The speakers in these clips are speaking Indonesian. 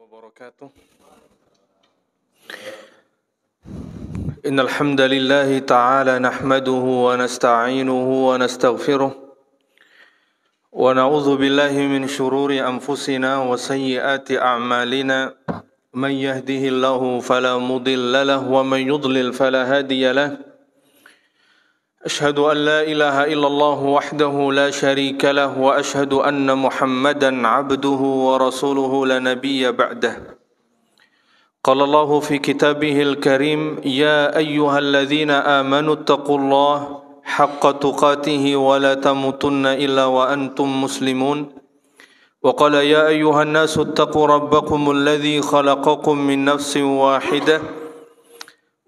وبركاته إن الحمد لله تعالى نحمده ونستعينه ونستغفره ونعوذ بالله من شرور أنفسنا وسيئات أعمالنا من يهده الله فلا مضل له ومن يضلل فلا هادي له اشهد ان لا اله الا الله وحده لا شريك له واشهد ان محمدا عبده ورسوله لنبي بعده قال الله في كتابه الكريم يا ايها الذين امنوا اتقوا الله حق تقاته ولا تموتن الا وانتم مسلمون وقال يا ايها الناس اتقوا ربكم الذي خلقكم من نفس واحده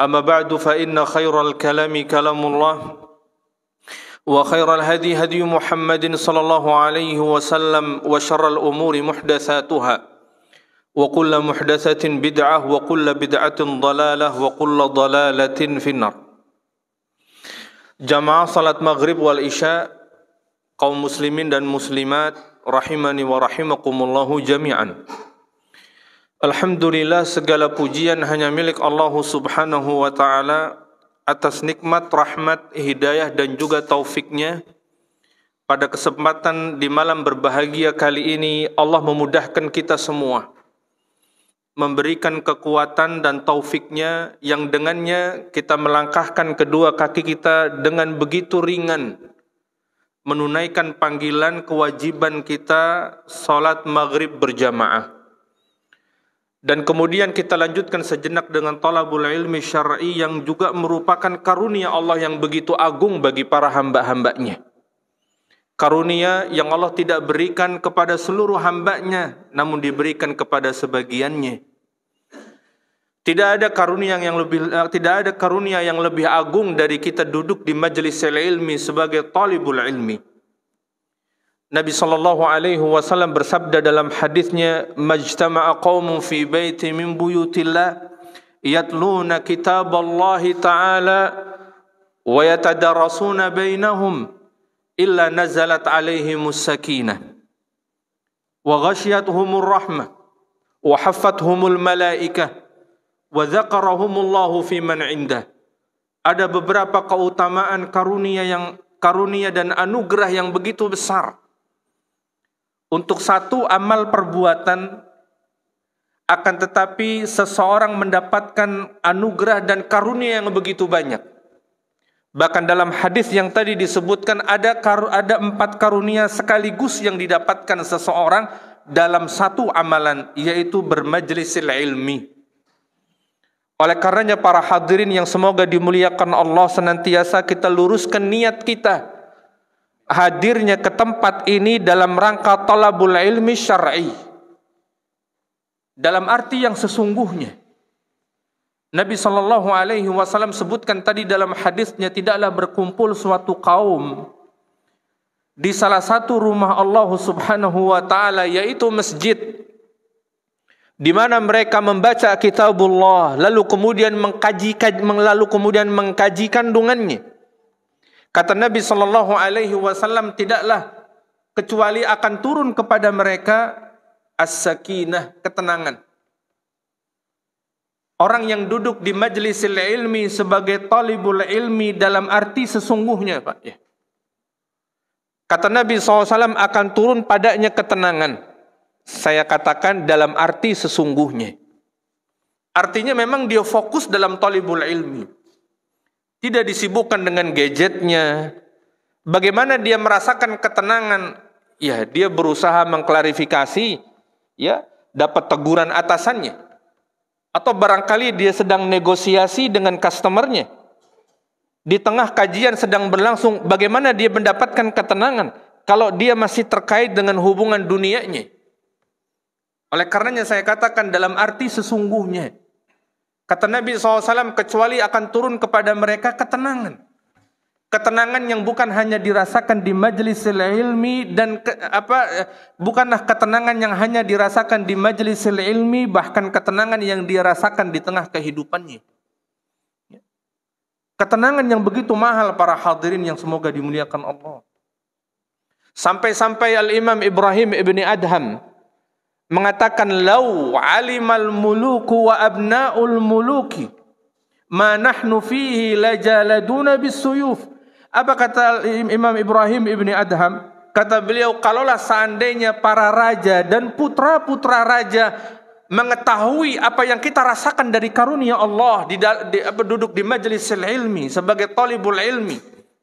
أما بعد فإن خير الكلام كلام الله وخير الهدي هدي محمد صلى الله عليه وسلم وشر الأمور محدثاتها وكل محدثة بدعة وكل بدعة ضلالة وكل ضلالة في النار جماعة صلاة مغرب والإشاء قوم مسلمين dan muslimat rahimani wa rahimakumullahu jami'an. Alhamdulillah segala pujian hanya milik Allah Subhanahu wa taala atas nikmat, rahmat, hidayah dan juga taufiknya. Pada kesempatan di malam berbahagia kali ini Allah memudahkan kita semua memberikan kekuatan dan taufiknya yang dengannya kita melangkahkan kedua kaki kita dengan begitu ringan menunaikan panggilan kewajiban kita salat maghrib berjamaah dan kemudian kita lanjutkan sejenak dengan talabul ilmi syar'i yang juga merupakan karunia Allah yang begitu agung bagi para hamba-hambanya. Karunia yang Allah tidak berikan kepada seluruh hambanya, namun diberikan kepada sebagiannya. Tidak ada karunia yang lebih eh, tidak ada karunia yang lebih agung dari kita duduk di majelis ilmi sebagai talibul ilmi Nabi sallallahu alaihi wasallam bersabda dalam hadisnya majtama'a qaumun fi baiti min buyutillah yatluna kitaballahi ta'ala wa yatadarrasuna bainahum illa nazalat alaihim as-sakinah wa ghashiyatuhum ar-rahmah wa haffathum al-mala'ikah wa dzakarahum Allah fi man 'indah ada beberapa keutamaan karunia yang karunia dan anugerah yang begitu besar untuk satu amal perbuatan akan tetapi seseorang mendapatkan anugerah dan karunia yang begitu banyak. Bahkan dalam hadis yang tadi disebutkan ada ada empat karunia sekaligus yang didapatkan seseorang dalam satu amalan yaitu bermajlis ilmi. Oleh karenanya para hadirin yang semoga dimuliakan Allah senantiasa kita luruskan niat kita hadirnya ke tempat ini dalam rangka talabul ilmi syar'i. Dalam arti yang sesungguhnya. Nabi Shallallahu alaihi wasallam sebutkan tadi dalam hadisnya tidaklah berkumpul suatu kaum di salah satu rumah Allah Subhanahu wa taala yaitu masjid di mana mereka membaca kitabullah lalu kemudian mengkaji lalu kemudian mengkaji kandungannya Kata Nabi Shallallahu Alaihi Wasallam tidaklah kecuali akan turun kepada mereka as-sakinah ketenangan. Orang yang duduk di majlis ilmi sebagai talibul ilmi dalam arti sesungguhnya Pak. Ya. Kata Nabi SAW akan turun padanya ketenangan. Saya katakan dalam arti sesungguhnya. Artinya memang dia fokus dalam talibul ilmi tidak disibukkan dengan gadgetnya. Bagaimana dia merasakan ketenangan? Ya, dia berusaha mengklarifikasi, ya, dapat teguran atasannya. Atau barangkali dia sedang negosiasi dengan customernya. Di tengah kajian sedang berlangsung, bagaimana dia mendapatkan ketenangan kalau dia masih terkait dengan hubungan dunianya? Oleh karenanya saya katakan dalam arti sesungguhnya, Kata Nabi SAW, kecuali akan turun kepada mereka ketenangan. Ketenangan yang bukan hanya dirasakan di majelis ilmi dan ke, apa bukanlah ketenangan yang hanya dirasakan di majelis ilmi bahkan ketenangan yang dirasakan di tengah kehidupannya. Ya. Ketenangan yang begitu mahal para hadirin yang semoga dimuliakan Allah. Sampai-sampai Al-Imam Ibrahim Ibni Adham mengatakan lau alimal muluku wa abnaul muluki ma nahnu fihi lajaladuna bisuyuf apa kata Imam Ibrahim Ibni Adham kata beliau kalaulah seandainya para raja dan putra-putra raja mengetahui apa yang kita rasakan dari karunia Allah di, di duduk di majelis ilmi sebagai talibul ilmi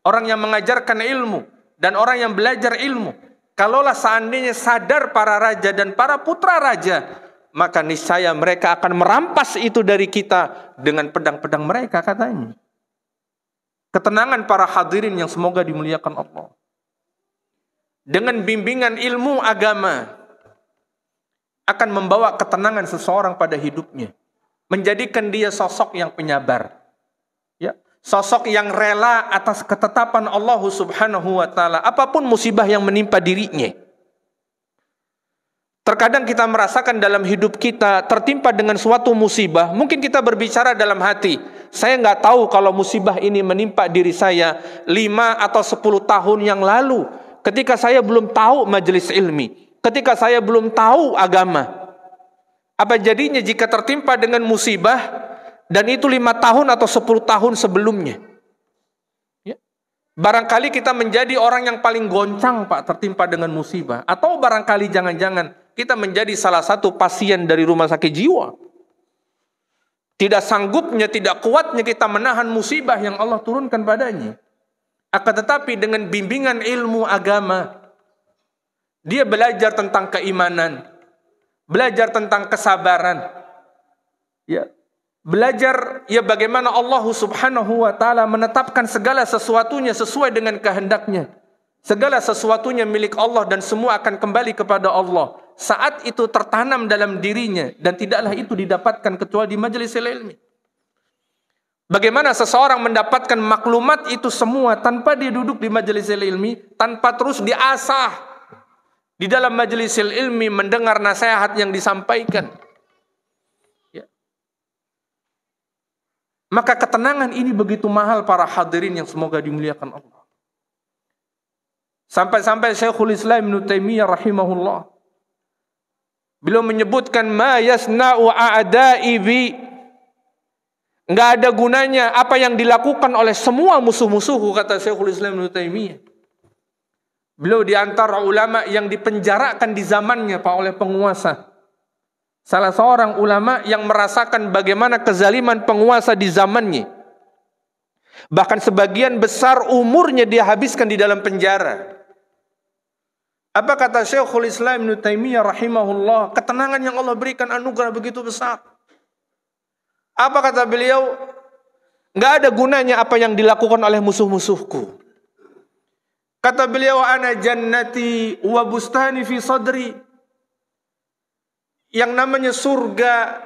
orang yang mengajarkan ilmu dan orang yang belajar ilmu Kalaulah seandainya sadar para raja dan para putra raja, maka niscaya mereka akan merampas itu dari kita dengan pedang-pedang mereka katanya. Ketenangan para hadirin yang semoga dimuliakan Allah. Dengan bimbingan ilmu agama akan membawa ketenangan seseorang pada hidupnya, menjadikan dia sosok yang penyabar. Sosok yang rela atas ketetapan Allah Subhanahu wa taala apapun musibah yang menimpa dirinya. Terkadang kita merasakan dalam hidup kita tertimpa dengan suatu musibah. Mungkin kita berbicara dalam hati, saya nggak tahu kalau musibah ini menimpa diri saya lima atau sepuluh tahun yang lalu. Ketika saya belum tahu majelis ilmi, ketika saya belum tahu agama. Apa jadinya jika tertimpa dengan musibah dan itu lima tahun atau sepuluh tahun sebelumnya. Ya. Barangkali kita menjadi orang yang paling goncang Pak tertimpa dengan musibah. Atau barangkali jangan-jangan kita menjadi salah satu pasien dari rumah sakit jiwa. Tidak sanggupnya, tidak kuatnya kita menahan musibah yang Allah turunkan padanya. Akan tetapi dengan bimbingan ilmu agama, dia belajar tentang keimanan, belajar tentang kesabaran. Ya, Belajar ya bagaimana Allah Subhanahu wa taala menetapkan segala sesuatunya sesuai dengan kehendaknya. Segala sesuatunya milik Allah dan semua akan kembali kepada Allah. Saat itu tertanam dalam dirinya dan tidaklah itu didapatkan kecuali di majelis ilmi. Bagaimana seseorang mendapatkan maklumat itu semua tanpa dia duduk di majelis ilmi, tanpa terus diasah di dalam majelis ilmi mendengar nasihat yang disampaikan Maka ketenangan ini begitu mahal para hadirin yang semoga dimuliakan Allah. Sampai-sampai Syekhul Islam Ibn Taymiyyah rahimahullah beliau menyebutkan ma yasna'u a'da'i bi enggak ada gunanya apa yang dilakukan oleh semua musuh-musuhku kata Syekhul Islam Ibn Taymiyyah. Beliau di ulama yang dipenjarakan di zamannya Pak oleh penguasa. Salah seorang ulama yang merasakan bagaimana kezaliman penguasa di zamannya. Bahkan sebagian besar umurnya dia habiskan di dalam penjara. Apa kata Syekhul Islam Ibn Taymiyyah rahimahullah? Ketenangan yang Allah berikan anugerah begitu besar. Apa kata beliau? Nggak ada gunanya apa yang dilakukan oleh musuh-musuhku. Kata beliau, ana jannati wa bustani fi sadri yang namanya surga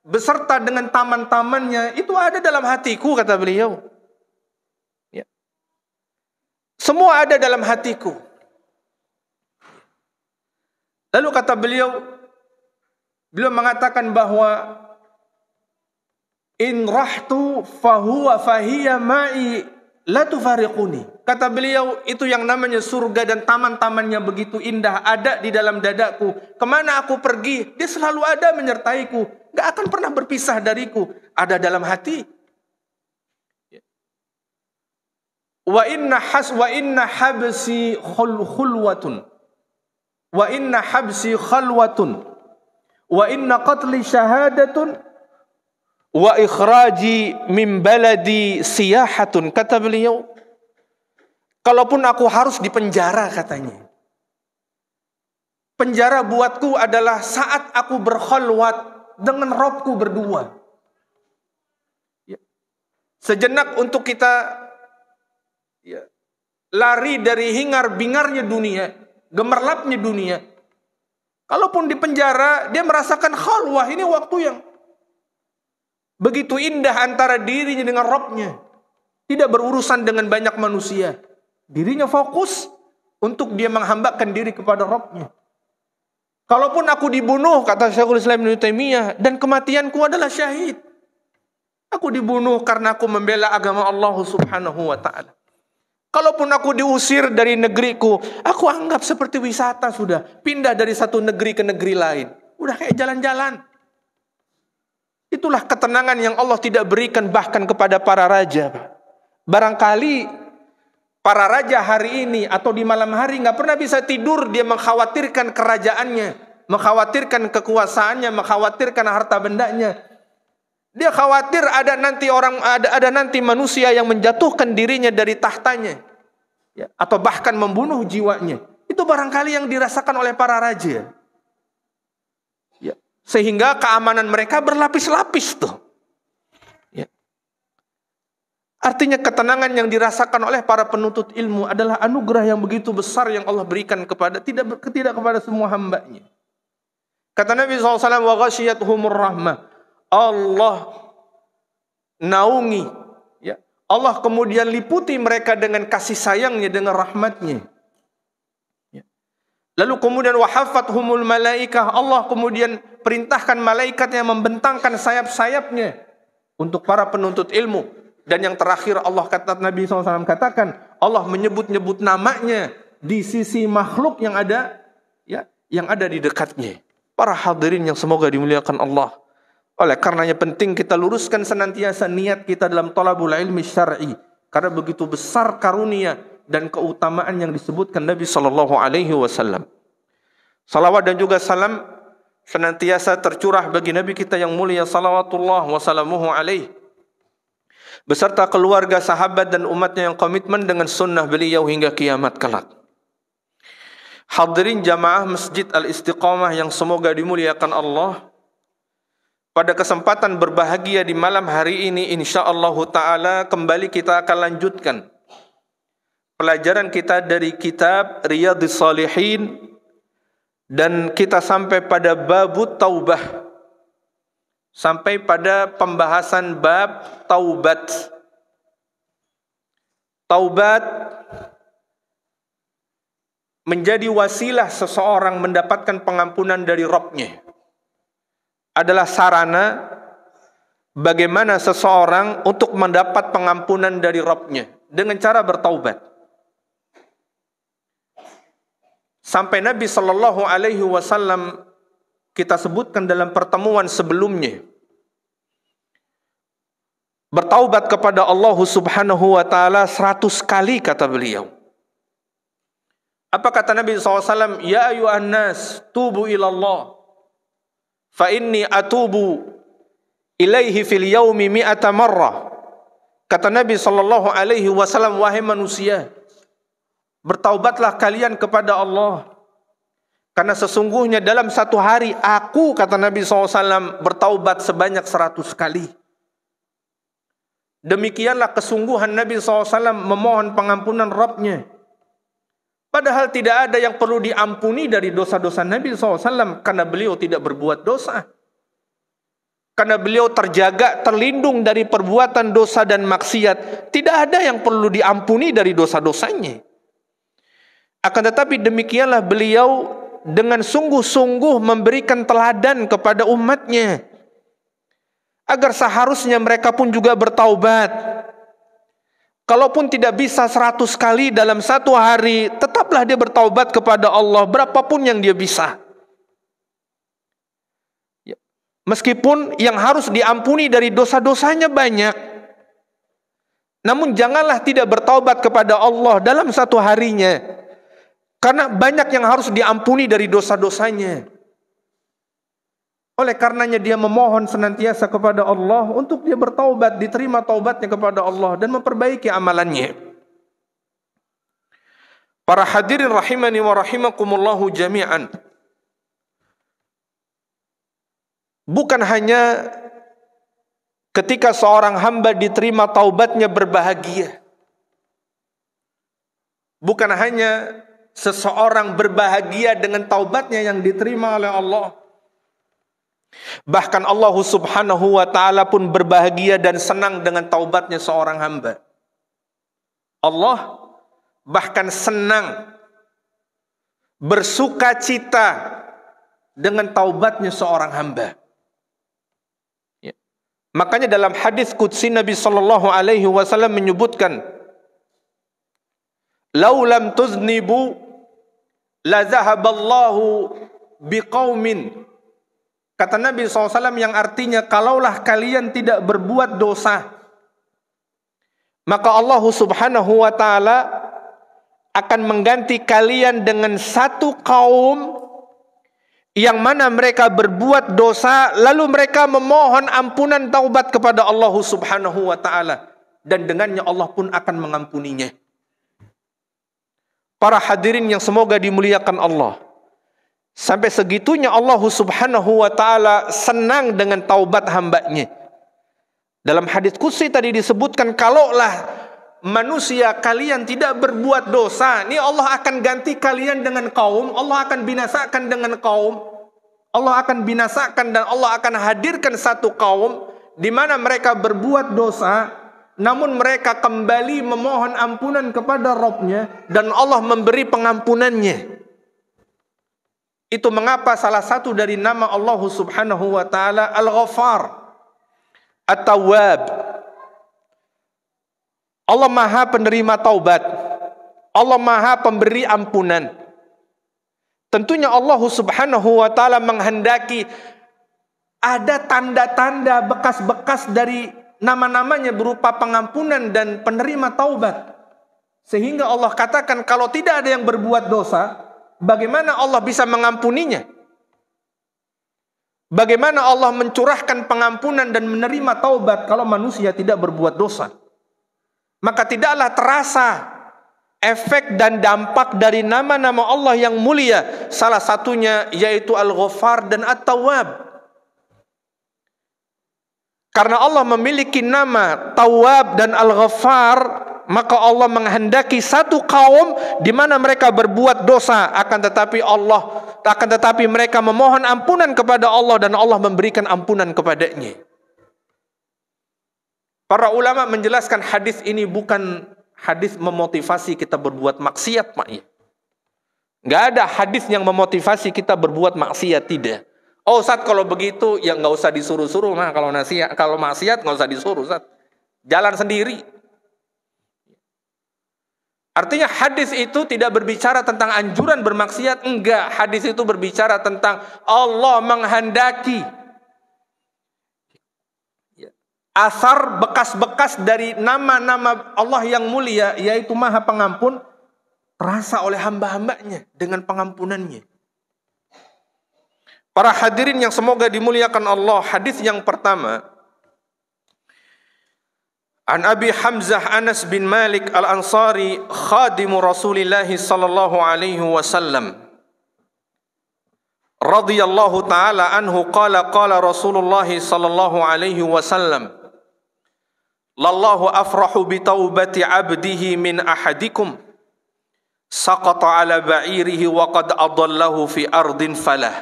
beserta dengan taman-tamannya itu ada dalam hatiku kata beliau. Ya. Semua ada dalam hatiku. Lalu kata beliau, beliau mengatakan bahwa in rahtu fahuwa fahiya ma'i la tufariquni. Kata beliau, itu yang namanya surga dan taman-tamannya begitu indah ada di dalam dadaku. Kemana aku pergi, dia selalu ada menyertaiku. Gak akan pernah berpisah dariku. Ada dalam hati. Wa inna has wa inna habsi khulwatun. Wa inna habsi khulwatun, Wa inna qatli shahadatun. Wa ikhraji min baladi siyahatun. Kata beliau, Kalaupun aku harus dipenjara katanya. Penjara buatku adalah saat aku berkholwat dengan Robku berdua. Ya. Sejenak untuk kita ya, lari dari hingar-bingarnya dunia, gemerlapnya dunia. Kalaupun di penjara, dia merasakan khalwah ini waktu yang begitu indah antara dirinya dengan Robnya. Tidak berurusan dengan banyak manusia. Dirinya fokus untuk dia menghambakan diri kepada rohnya. Kalaupun aku dibunuh, kata Syekhul Islam Ibn Taimiyah, dan kematianku adalah syahid. Aku dibunuh karena aku membela agama Allah Subhanahu wa taala. Kalaupun aku diusir dari negeriku, aku anggap seperti wisata sudah, pindah dari satu negeri ke negeri lain. Udah kayak jalan-jalan. Itulah ketenangan yang Allah tidak berikan bahkan kepada para raja. Barangkali Para raja hari ini atau di malam hari nggak pernah bisa tidur, dia mengkhawatirkan kerajaannya, mengkhawatirkan kekuasaannya, mengkhawatirkan harta bendanya. Dia khawatir ada nanti orang ada, ada nanti manusia yang menjatuhkan dirinya dari tahtanya, ya, atau bahkan membunuh jiwanya. Itu barangkali yang dirasakan oleh para raja. Ya. Sehingga keamanan mereka berlapis-lapis tuh. Artinya ketenangan yang dirasakan oleh para penuntut ilmu adalah anugerah yang begitu besar yang Allah berikan kepada tidak tidak kepada semua hambanya. Kata Nabi SAW, Allah naungi. Ya. Allah kemudian liputi mereka dengan kasih sayangnya, dengan rahmatnya. Ya. Lalu kemudian wahafat humul malaikah. Allah kemudian perintahkan malaikatnya membentangkan sayap-sayapnya untuk para penuntut ilmu dan yang terakhir Allah kata Nabi SAW katakan Allah menyebut-nyebut namanya di sisi makhluk yang ada ya yang ada di dekatnya. Para hadirin yang semoga dimuliakan Allah. Oleh karenanya penting kita luruskan senantiasa niat kita dalam talabul ilmi syar'i karena begitu besar karunia dan keutamaan yang disebutkan Nabi Shallallahu Alaihi Wasallam. Salawat dan juga salam senantiasa tercurah bagi Nabi kita yang mulia salawatullah Wasallamuhu Alaihi beserta keluarga sahabat dan umatnya yang komitmen dengan sunnah beliau hingga kiamat kelak. Hadirin jamaah Masjid Al-Istiqamah yang semoga dimuliakan Allah. Pada kesempatan berbahagia di malam hari ini insyaallah taala kembali kita akan lanjutkan pelajaran kita dari kitab Riyadhus Salihin dan kita sampai pada babut taubah sampai pada pembahasan bab taubat. Taubat menjadi wasilah seseorang mendapatkan pengampunan dari Robnya. Adalah sarana bagaimana seseorang untuk mendapat pengampunan dari Robnya dengan cara bertaubat. Sampai Nabi Shallallahu Alaihi Wasallam kita sebutkan dalam pertemuan sebelumnya bertaubat kepada Allah Subhanahu wa taala 100 kali kata beliau. Apa kata Nabi SAW? Ya ayuhan nas, tubu ilallah. Fa inni atubu ilaihi fil yaumi mi'ata marrah. Kata Nabi sallallahu alaihi wasallam wahai manusia, bertaubatlah kalian kepada Allah. Karena sesungguhnya dalam satu hari aku kata Nabi SAW bertaubat sebanyak seratus kali. Demikianlah kesungguhan Nabi SAW memohon pengampunan Rabbnya. Padahal tidak ada yang perlu diampuni dari dosa-dosa Nabi SAW karena beliau tidak berbuat dosa. Karena beliau terjaga, terlindung dari perbuatan dosa dan maksiat. Tidak ada yang perlu diampuni dari dosa-dosanya. Akan tetapi demikianlah beliau dengan sungguh-sungguh memberikan teladan kepada umatnya agar seharusnya mereka pun juga bertaubat. Kalaupun tidak bisa seratus kali dalam satu hari, tetaplah dia bertaubat kepada Allah berapapun yang dia bisa. Ya, meskipun yang harus diampuni dari dosa-dosanya banyak, namun janganlah tidak bertaubat kepada Allah dalam satu harinya, karena banyak yang harus diampuni dari dosa-dosanya. Oleh karenanya dia memohon senantiasa kepada Allah untuk dia bertaubat, diterima taubatnya kepada Allah dan memperbaiki amalannya. Para hadirin rahimani wa rahimakumullahu jami'an. Bukan hanya ketika seorang hamba diterima taubatnya berbahagia. Bukan hanya seseorang berbahagia dengan taubatnya yang diterima oleh Allah Bahkan Allah Subhanahu wa taala pun berbahagia dan senang dengan taubatnya seorang hamba. Allah bahkan senang bersuka cita dengan taubatnya seorang hamba. Ya. Makanya dalam hadis qudsi Nabi Shallallahu alaihi wasallam menyebutkan "Lau tuznibu la zahaballahu biqaumin Kata Nabi SAW yang artinya kalaulah kalian tidak berbuat dosa, maka Allah Subhanahu wa taala akan mengganti kalian dengan satu kaum yang mana mereka berbuat dosa lalu mereka memohon ampunan taubat kepada Allah Subhanahu wa taala dan dengannya Allah pun akan mengampuninya. Para hadirin yang semoga dimuliakan Allah. Sampai segitunya Allah subhanahu wa ta'ala senang dengan taubat hambanya. Dalam hadis kursi tadi disebutkan, kalaulah manusia kalian tidak berbuat dosa, ini Allah akan ganti kalian dengan kaum, Allah akan binasakan dengan kaum, Allah akan binasakan dan Allah akan hadirkan satu kaum di mana mereka berbuat dosa, namun mereka kembali memohon ampunan kepada Robnya dan Allah memberi pengampunannya. Itu mengapa salah satu dari nama Allah Subhanahu wa taala al ghafar At-Tawwab. Allah Maha penerima taubat. Allah Maha pemberi ampunan. Tentunya Allah Subhanahu wa taala menghendaki ada tanda-tanda bekas-bekas dari nama-namanya berupa pengampunan dan penerima taubat. Sehingga Allah katakan kalau tidak ada yang berbuat dosa, Bagaimana Allah bisa mengampuninya? Bagaimana Allah mencurahkan pengampunan dan menerima taubat kalau manusia tidak berbuat dosa? Maka tidaklah terasa efek dan dampak dari nama-nama Allah yang mulia. Salah satunya yaitu al ghafar dan At-Tawwab. Karena Allah memiliki nama Tawab dan al ghafar maka Allah menghendaki satu kaum di mana mereka berbuat dosa akan tetapi Allah akan tetapi mereka memohon ampunan kepada Allah dan Allah memberikan ampunan kepadanya. Para ulama menjelaskan hadis ini bukan hadis memotivasi kita berbuat maksiat, ya. Gak ada hadis yang memotivasi kita berbuat maksiat, tidak. Oh, Ustaz, kalau begitu ya nggak usah disuruh-suruh, nah kalau nasihat, kalau maksiat nggak usah disuruh, Ustaz. Jalan sendiri. Artinya hadis itu tidak berbicara tentang anjuran bermaksiat, enggak. Hadis itu berbicara tentang Allah menghendaki ya. asar bekas-bekas dari nama-nama Allah yang mulia yaitu Maha Pengampun terasa oleh hamba-hambanya dengan pengampunannya. Para hadirin yang semoga dimuliakan Allah, hadis yang pertama عن أبي حمزة أنس بن مالك الأنصاري خادم رسول الله صلى الله عليه وسلم رضي الله تعالى عنه قال قال رسول الله صلى الله عليه وسلم لله أفرح بتوبة عبده من أحدكم سقط على بعيره وقد أضله في أرض فله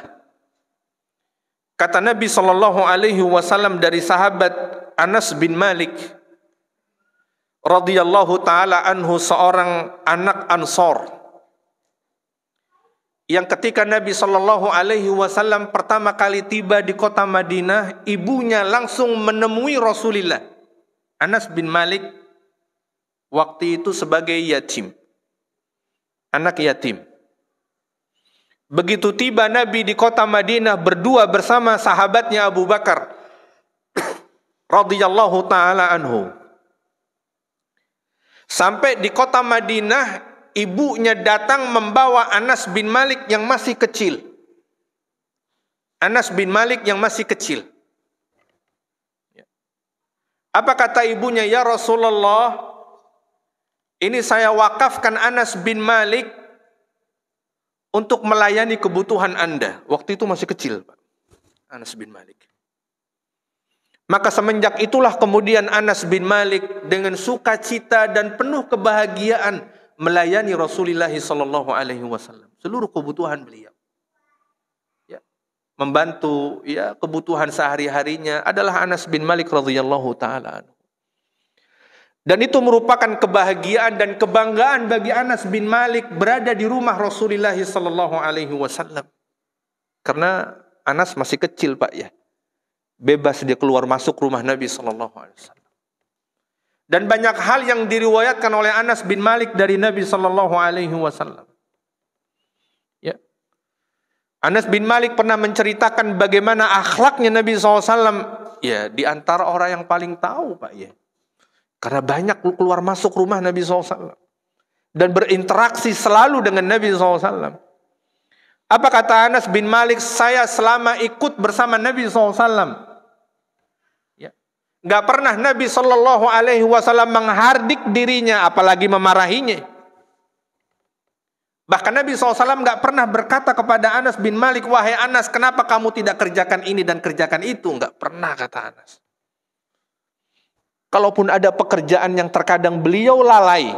Kata Nabi Shallallahu Alaihi Wasallam dari sahabat Anas bin Malik, radhiyallahu taala anhu seorang anak Ansor yang ketika Nabi Shallallahu Alaihi Wasallam pertama kali tiba di kota Madinah, ibunya langsung menemui Rasulullah. Anas bin Malik waktu itu sebagai yatim, anak yatim. Begitu tiba Nabi di kota Madinah berdua bersama sahabatnya Abu Bakar radhiyallahu taala anhu. Sampai di kota Madinah, ibunya datang membawa Anas bin Malik yang masih kecil. Anas bin Malik yang masih kecil. Ya. Apa kata ibunya, "Ya Rasulullah, ini saya wakafkan Anas bin Malik untuk melayani kebutuhan Anda." Waktu itu masih kecil, Anas bin Malik. Maka semenjak itulah kemudian Anas bin Malik dengan sukacita dan penuh kebahagiaan melayani Rasulullah Sallallahu Alaihi Wasallam seluruh kebutuhan beliau. Ya. Membantu ya kebutuhan sehari harinya adalah Anas bin Malik radhiyallahu taala. Dan itu merupakan kebahagiaan dan kebanggaan bagi Anas bin Malik berada di rumah Rasulullah Sallallahu Alaihi Wasallam. Karena Anas masih kecil pak ya Bebas dia keluar masuk rumah Nabi Shallallahu Alaihi Wasallam. Dan banyak hal yang diriwayatkan oleh Anas bin Malik dari Nabi Shallallahu Alaihi Wasallam. Ya. Anas bin Malik pernah menceritakan bagaimana akhlaknya Nabi SAW. Ya, di antara orang yang paling tahu, Pak. Ya. Karena banyak keluar masuk rumah Nabi SAW. Dan berinteraksi selalu dengan Nabi SAW. Apa kata Anas bin Malik? Saya selama ikut bersama Nabi SAW. Gak pernah Nabi Shallallahu Alaihi Wasallam menghardik dirinya, apalagi memarahinya. Bahkan Nabi SAW nggak pernah berkata kepada Anas bin Malik, wahai Anas, kenapa kamu tidak kerjakan ini dan kerjakan itu? Nggak pernah kata Anas. Kalaupun ada pekerjaan yang terkadang beliau lalai,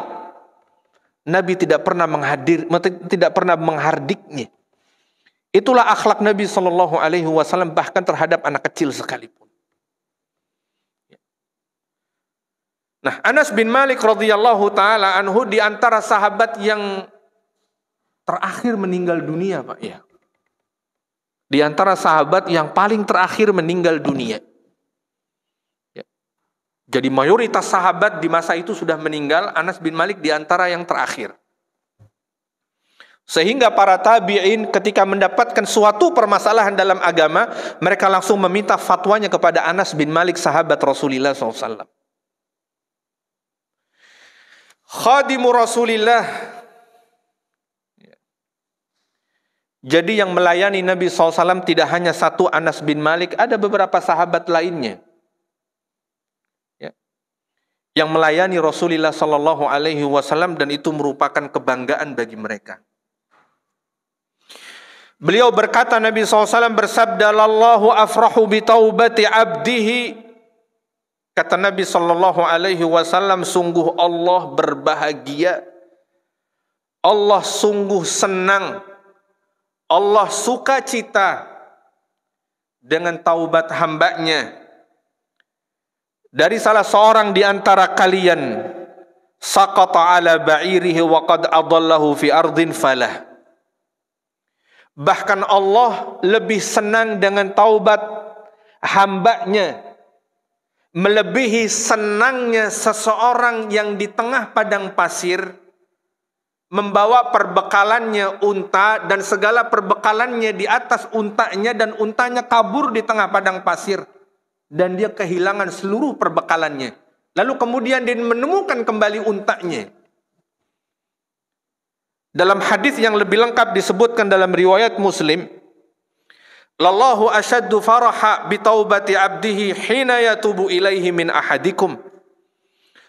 Nabi tidak pernah menghadir, tidak pernah menghardiknya. Itulah akhlak Nabi Shallallahu Alaihi Wasallam bahkan terhadap anak kecil sekalipun. Nah, Anas bin Malik radhiyallahu taala anhu di antara sahabat yang terakhir meninggal dunia, Pak, ya. Di antara sahabat yang paling terakhir meninggal dunia. Ya. Jadi mayoritas sahabat di masa itu sudah meninggal, Anas bin Malik di antara yang terakhir. Sehingga para tabi'in ketika mendapatkan suatu permasalahan dalam agama, mereka langsung meminta fatwanya kepada Anas bin Malik sahabat Rasulullah SAW khadimu Rasulillah. Jadi yang melayani Nabi SAW tidak hanya satu Anas bin Malik, ada beberapa sahabat lainnya. Ya. Yang melayani Rasulullah Sallallahu Alaihi Wasallam dan itu merupakan kebanggaan bagi mereka. Beliau berkata Nabi SAW bersabda Lallahu afrahu bi taubati abdihi Kata Nabi Shallallahu Alaihi Wasallam, sungguh Allah berbahagia, Allah sungguh senang, Allah suka cita dengan taubat hambanya. Dari salah seorang di antara kalian, sakata ala ba'irihi wa qad adallahu fi ardin falah. Bahkan Allah lebih senang dengan taubat hambanya melebihi senangnya seseorang yang di tengah padang pasir membawa perbekalannya unta dan segala perbekalannya di atas untanya dan untanya kabur di tengah padang pasir dan dia kehilangan seluruh perbekalannya lalu kemudian dia menemukan kembali untanya dalam hadis yang lebih lengkap disebutkan dalam riwayat Muslim Lallahu ashaddu faraha bitaubati abdihi hina yatubu ilaihi min ahadikum.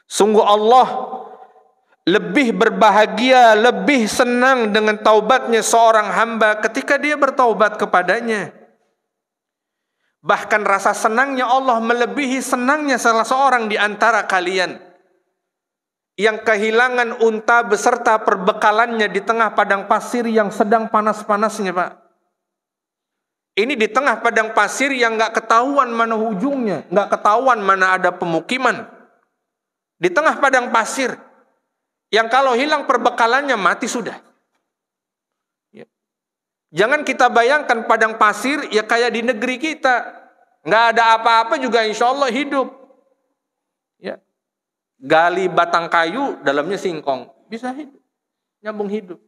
Sungguh Allah lebih berbahagia, lebih senang dengan taubatnya seorang hamba ketika dia bertaubat kepadanya. Bahkan rasa senangnya Allah melebihi senangnya salah seorang di antara kalian yang kehilangan unta beserta perbekalannya di tengah padang pasir yang sedang panas-panasnya, Pak. Ini di tengah padang pasir yang nggak ketahuan mana ujungnya, nggak ketahuan mana ada pemukiman. Di tengah padang pasir yang kalau hilang perbekalannya mati sudah. Ya. Jangan kita bayangkan padang pasir ya kayak di negeri kita, nggak ada apa-apa juga insya Allah hidup. Ya. Gali batang kayu dalamnya singkong bisa hidup, nyambung hidup.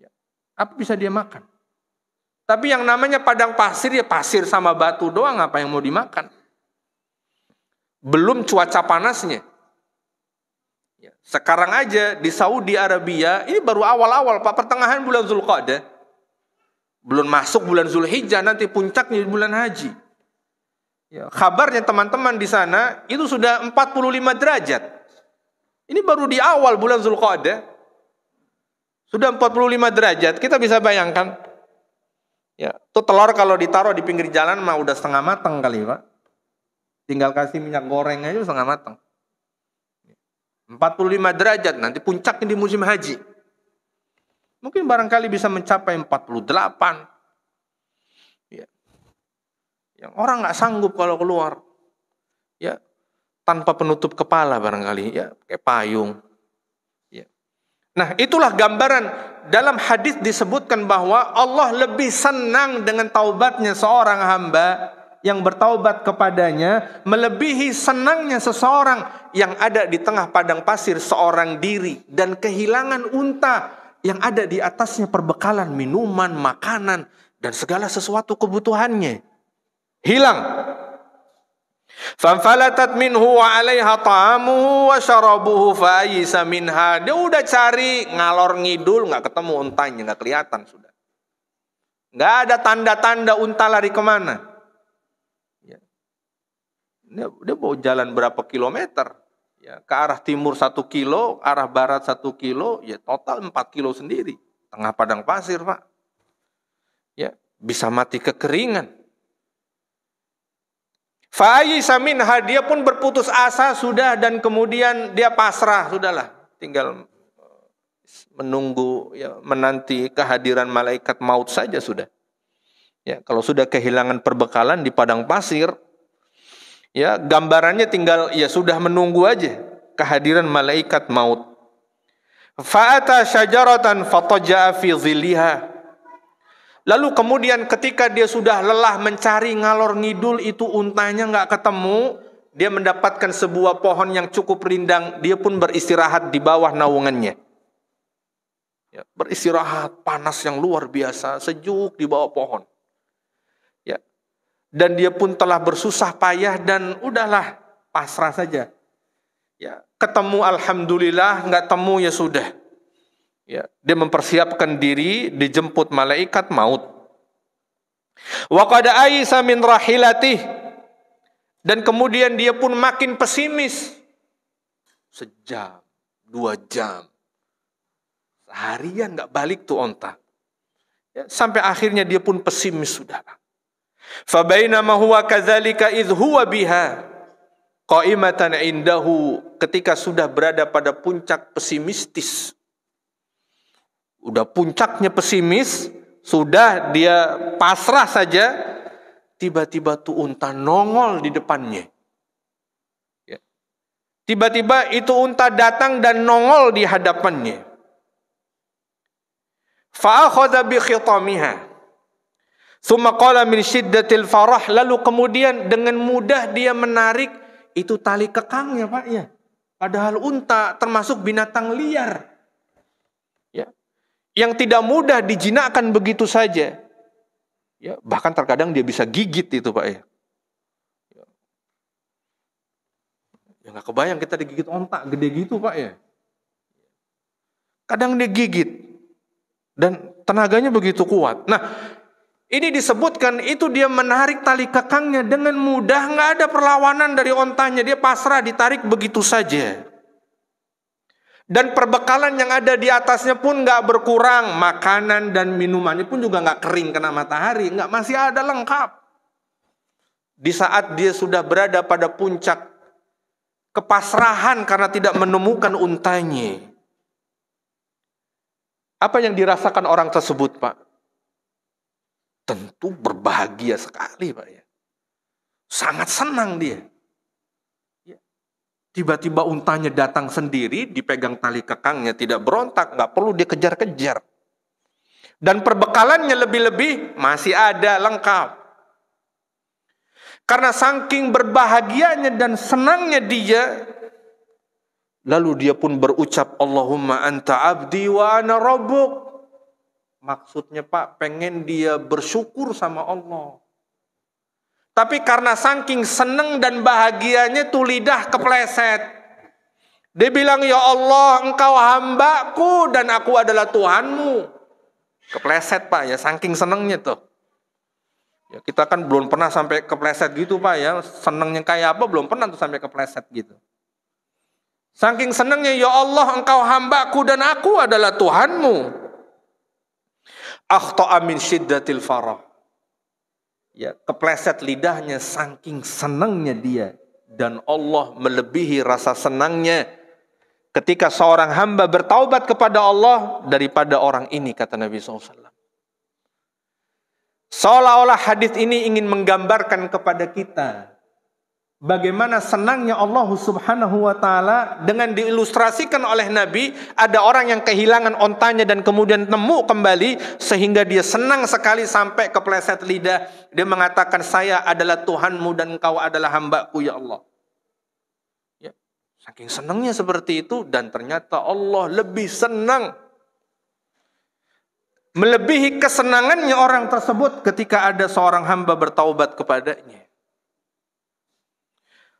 Ya. Apa bisa dia makan? Tapi yang namanya padang pasir ya pasir sama batu doang apa yang mau dimakan. Belum cuaca panasnya. Ya, sekarang aja di Saudi Arabia, ini baru awal-awal Pak, pertengahan bulan Zulqa'dah. Belum masuk bulan Zulhijjah, nanti puncaknya bulan haji. Ya, kabarnya teman-teman di sana itu sudah 45 derajat. Ini baru di awal bulan Zulqa'dah. Sudah 45 derajat, kita bisa bayangkan Ya, tuh telur kalau ditaruh di pinggir jalan mah udah setengah matang kali, Pak. Tinggal kasih minyak goreng aja setengah matang. 45 derajat nanti puncaknya di musim haji. Mungkin barangkali bisa mencapai 48. Ya. Yang orang nggak sanggup kalau keluar. Ya, tanpa penutup kepala barangkali ya, kayak payung. Nah, itulah gambaran dalam hadis disebutkan bahwa Allah lebih senang dengan taubatnya seorang hamba yang bertaubat kepadanya melebihi senangnya seseorang yang ada di tengah padang pasir seorang diri dan kehilangan unta yang ada di atasnya perbekalan minuman, makanan dan segala sesuatu kebutuhannya. Hilang Fanfalatat minhu wa 'alaiha ta'amuhu wa syarabuhu fa'ayisa minha. Dia udah cari ngalor ngidul nggak ketemu untanya, nggak kelihatan sudah. Nggak ada tanda-tanda unta lari kemana. Ya. Dia, dia mau jalan berapa kilometer? Ya, ke arah timur satu kilo, arah barat satu kilo, ya total empat kilo sendiri. Tengah padang pasir, Pak. Ya, bisa mati kekeringan. Fa'ayisa minha dia pun berputus asa sudah dan kemudian dia pasrah sudahlah tinggal uh, menunggu ya, menanti kehadiran malaikat maut saja sudah. Ya, kalau sudah kehilangan perbekalan di padang pasir ya gambarannya tinggal ya sudah menunggu aja kehadiran malaikat maut. Fa'ata syajaratan fatajaa fi Lalu kemudian ketika dia sudah lelah mencari ngalor ngidul itu untanya nggak ketemu, dia mendapatkan sebuah pohon yang cukup rindang, dia pun beristirahat di bawah naungannya. Ya, beristirahat, panas yang luar biasa, sejuk di bawah pohon. Ya. Dan dia pun telah bersusah payah dan udahlah pasrah saja. Ya, ketemu alhamdulillah, nggak temu ya sudah. Ya, dia mempersiapkan diri dijemput malaikat maut. Wa qad min rahilatih dan kemudian dia pun makin pesimis. Sejam, dua jam. Seharian nggak balik tuh onta. Ya, sampai akhirnya dia pun pesimis sudah. Fabainama huwa kadzalika idh huwa biha qaimatan indahu ketika sudah berada pada puncak pesimistis udah puncaknya pesimis, sudah dia pasrah saja, tiba-tiba tuh unta nongol di depannya. Ya. Tiba-tiba itu unta datang dan nongol di hadapannya. Fa'akhadha bi khitamiha. Thumma qala min syiddatil farah. Lalu kemudian dengan mudah dia menarik itu tali kekangnya Pak ya. Padahal unta termasuk binatang liar yang tidak mudah dijinakkan begitu saja. Ya, bahkan terkadang dia bisa gigit itu Pak ya. Ya nggak kebayang kita digigit ontak gede gitu Pak ya. Kadang dia gigit dan tenaganya begitu kuat. Nah, ini disebutkan itu dia menarik tali kekangnya dengan mudah, nggak ada perlawanan dari ontanya, dia pasrah ditarik begitu saja dan perbekalan yang ada di atasnya pun nggak berkurang makanan dan minumannya pun juga nggak kering kena matahari nggak masih ada lengkap di saat dia sudah berada pada puncak kepasrahan karena tidak menemukan untanya apa yang dirasakan orang tersebut pak tentu berbahagia sekali pak ya sangat senang dia Tiba-tiba untanya datang sendiri, dipegang tali kekangnya, tidak berontak, nggak perlu dia kejar-kejar. Dan perbekalannya lebih-lebih masih ada lengkap. Karena saking berbahagianya dan senangnya dia, lalu dia pun berucap Allahumma anta abdi wa ana rabbuk. Maksudnya Pak, pengen dia bersyukur sama Allah. Tapi karena saking seneng dan bahagianya tuh lidah kepleset. Dia bilang, ya Allah engkau hambaku dan aku adalah Tuhanmu. Kepleset pak ya, saking senengnya tuh. Ya, kita kan belum pernah sampai kepleset gitu pak ya. Senengnya kayak apa belum pernah tuh sampai kepleset gitu. Saking senengnya, ya Allah engkau hambaku dan aku adalah Tuhanmu. Akhta'a min syiddatil farah ya kepleset lidahnya saking senangnya dia dan Allah melebihi rasa senangnya ketika seorang hamba bertaubat kepada Allah daripada orang ini kata Nabi SAW. Seolah-olah hadis ini ingin menggambarkan kepada kita bagaimana senangnya Allah Subhanahu wa taala dengan diilustrasikan oleh Nabi ada orang yang kehilangan ontanya dan kemudian nemu kembali sehingga dia senang sekali sampai ke pleset lidah dia mengatakan saya adalah Tuhanmu dan engkau adalah hambaku ya Allah ya saking senangnya seperti itu dan ternyata Allah lebih senang melebihi kesenangannya orang tersebut ketika ada seorang hamba bertaubat kepadanya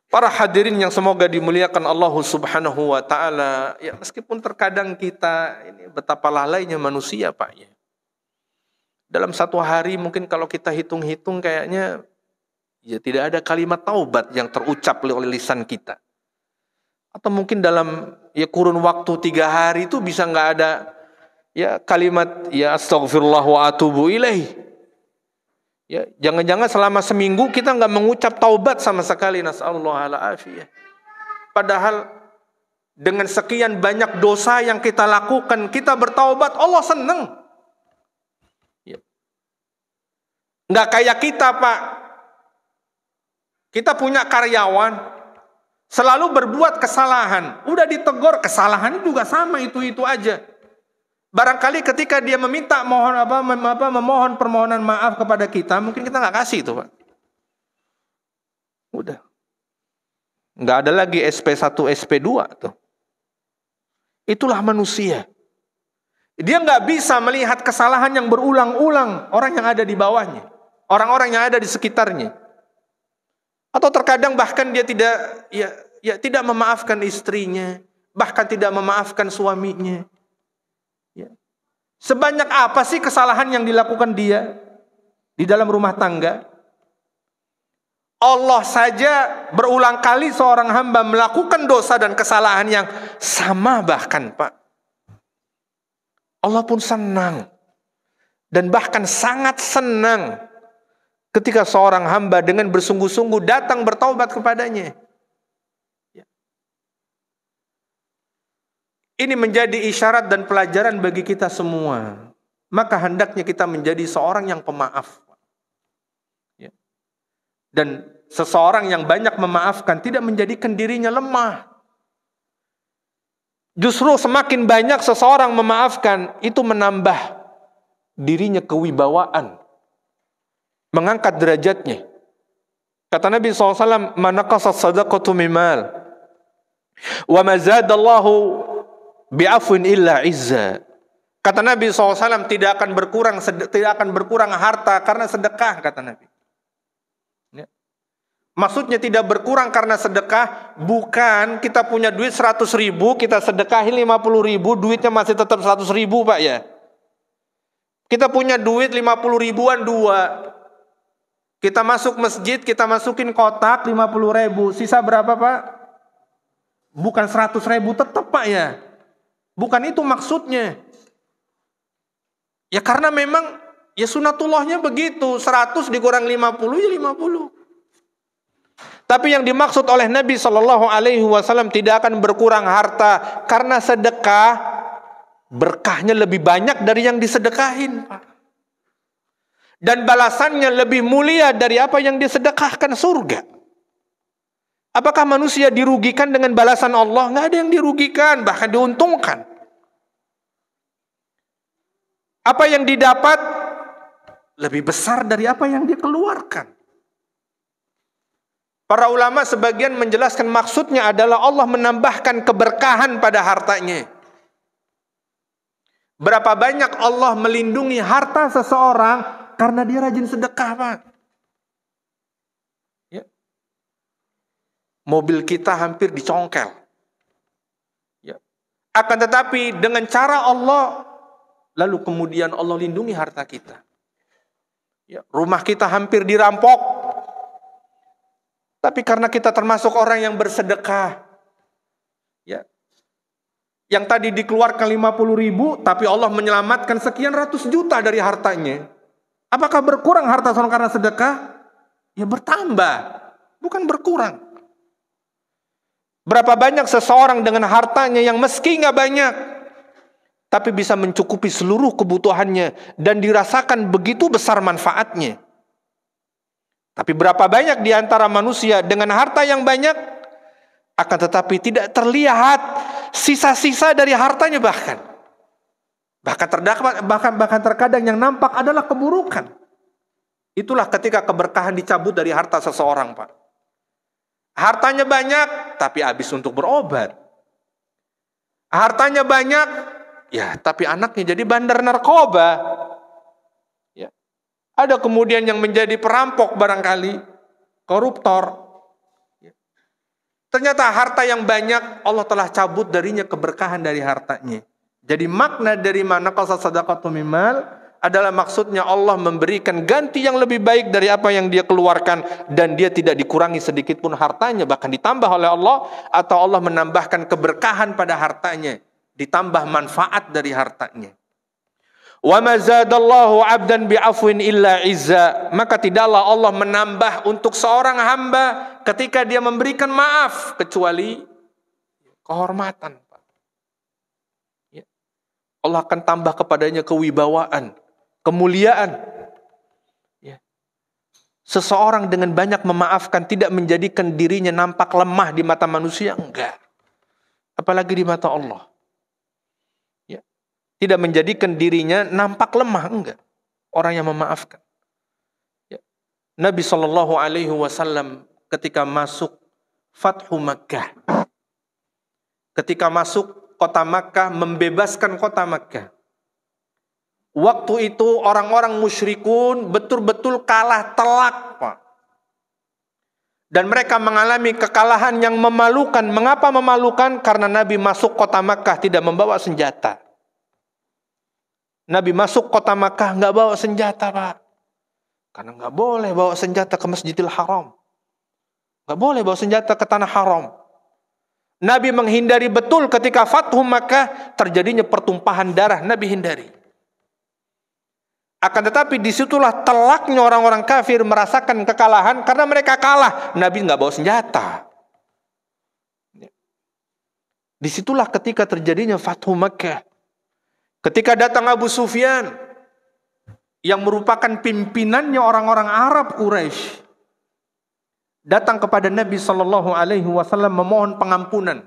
Para hadirin yang semoga dimuliakan Allah Subhanahu wa taala, ya meskipun terkadang kita ini betapa lalainya manusia, Pak ya. Dalam satu hari mungkin kalau kita hitung-hitung kayaknya ya tidak ada kalimat taubat yang terucap oleh lisan kita. Atau mungkin dalam ya kurun waktu tiga hari itu bisa nggak ada ya kalimat ya astagfirullah wa atubu ilaih. Ya, jangan-jangan selama seminggu kita nggak mengucap taubat sama sekali. nasallahu afiyah. Padahal dengan sekian banyak dosa yang kita lakukan, kita bertaubat, Allah senang. Ya. Nggak kayak kita, Pak. Kita punya karyawan, selalu berbuat kesalahan. Udah ditegur, kesalahan juga sama itu-itu aja. Barangkali ketika dia meminta mohon apa, mem, apa memohon permohonan maaf kepada kita, mungkin kita nggak kasih itu, Pak. Udah. Nggak ada lagi SP1, SP2 tuh. Itulah manusia. Dia nggak bisa melihat kesalahan yang berulang-ulang orang yang ada di bawahnya. Orang-orang yang ada di sekitarnya. Atau terkadang bahkan dia tidak ya, ya tidak memaafkan istrinya. Bahkan tidak memaafkan suaminya Sebanyak apa sih kesalahan yang dilakukan dia di dalam rumah tangga? Allah saja berulang kali seorang hamba melakukan dosa dan kesalahan yang sama bahkan Pak. Allah pun senang dan bahkan sangat senang ketika seorang hamba dengan bersungguh-sungguh datang bertaubat kepadanya. Ini menjadi isyarat dan pelajaran bagi kita semua. Maka hendaknya kita menjadi seorang yang pemaaf. Ya. Dan seseorang yang banyak memaafkan tidak menjadikan dirinya lemah. Justru semakin banyak seseorang memaafkan, itu menambah dirinya kewibawaan. Mengangkat derajatnya. Kata Nabi SAW, Manakasat sadaqatu mimal. Wa mazadallahu bi'afun illa izza. Kata Nabi SAW tidak akan berkurang tidak akan berkurang harta karena sedekah kata Nabi. Ya. Maksudnya tidak berkurang karena sedekah bukan kita punya duit 100 ribu kita sedekahin 50 ribu duitnya masih tetap 100 ribu pak ya. Kita punya duit 50 ribuan dua. Kita masuk masjid kita masukin kotak 50 ribu sisa berapa pak? Bukan 100 ribu tetap pak ya. Bukan itu maksudnya. Ya karena memang ya sunatullahnya begitu. 100 dikurang 50 ya 50. Tapi yang dimaksud oleh Nabi Shallallahu Alaihi Wasallam tidak akan berkurang harta karena sedekah berkahnya lebih banyak dari yang disedekahin, Dan balasannya lebih mulia dari apa yang disedekahkan surga. Apakah manusia dirugikan dengan balasan Allah? Nggak ada yang dirugikan, bahkan diuntungkan apa yang didapat lebih besar dari apa yang dikeluarkan. Para ulama sebagian menjelaskan maksudnya adalah Allah menambahkan keberkahan pada hartanya. Berapa banyak Allah melindungi harta seseorang karena dia rajin sedekah, Pak. Ya. Mobil kita hampir dicongkel. Ya. Akan tetapi dengan cara Allah Lalu kemudian Allah lindungi harta kita. Ya, rumah kita hampir dirampok. Tapi karena kita termasuk orang yang bersedekah. Ya. Yang tadi dikeluarkan 50 ribu, tapi Allah menyelamatkan sekian ratus juta dari hartanya. Apakah berkurang harta seorang karena sedekah? Ya bertambah, bukan berkurang. Berapa banyak seseorang dengan hartanya yang meski nggak banyak, tapi bisa mencukupi seluruh kebutuhannya dan dirasakan begitu besar manfaatnya. Tapi berapa banyak di antara manusia dengan harta yang banyak akan tetapi tidak terlihat sisa-sisa dari hartanya bahkan. Bahkan terdapat bahkan bahkan terkadang yang nampak adalah keburukan. Itulah ketika keberkahan dicabut dari harta seseorang, Pak. Hartanya banyak tapi habis untuk berobat. Hartanya banyak Ya, tapi anaknya jadi bandar narkoba. Ya. Ada kemudian yang menjadi perampok barangkali, koruptor. Ya. Ternyata harta yang banyak Allah telah cabut darinya keberkahan dari hartanya. Jadi makna dari mana kalau sadaqatu mimal adalah maksudnya Allah memberikan ganti yang lebih baik dari apa yang dia keluarkan dan dia tidak dikurangi sedikit pun hartanya bahkan ditambah oleh Allah atau Allah menambahkan keberkahan pada hartanya ditambah manfaat dari hartanya. Wa mazadallahu 'abdan bi'afwin illa izza. Maka tidaklah Allah menambah untuk seorang hamba ketika dia memberikan maaf kecuali kehormatan. Ya. Allah akan tambah kepadanya kewibawaan, kemuliaan. Ya. Seseorang dengan banyak memaafkan tidak menjadikan dirinya nampak lemah di mata manusia, enggak. Apalagi di mata Allah. Tidak menjadikan dirinya nampak lemah, enggak. Orang yang memaafkan. Ya. Nabi Shallallahu Alaihi Wasallam ketika masuk Fathu Makkah, ketika masuk kota Makkah membebaskan kota Makkah. Waktu itu orang-orang musyrikun betul-betul kalah telak, Pak. Dan mereka mengalami kekalahan yang memalukan. Mengapa memalukan? Karena Nabi masuk kota Makkah tidak membawa senjata. Nabi masuk kota Makkah nggak bawa senjata pak, karena nggak boleh bawa senjata ke Masjidil Haram, nggak boleh bawa senjata ke tanah haram. Nabi menghindari betul ketika Fathu Makkah terjadinya pertumpahan darah Nabi hindari. Akan tetapi disitulah telaknya orang-orang kafir merasakan kekalahan karena mereka kalah. Nabi nggak bawa senjata. Disitulah ketika terjadinya Fathu Makkah Ketika datang Abu Sufyan yang merupakan pimpinannya orang-orang Arab Quraisy datang kepada Nabi Shallallahu Alaihi Wasallam memohon pengampunan,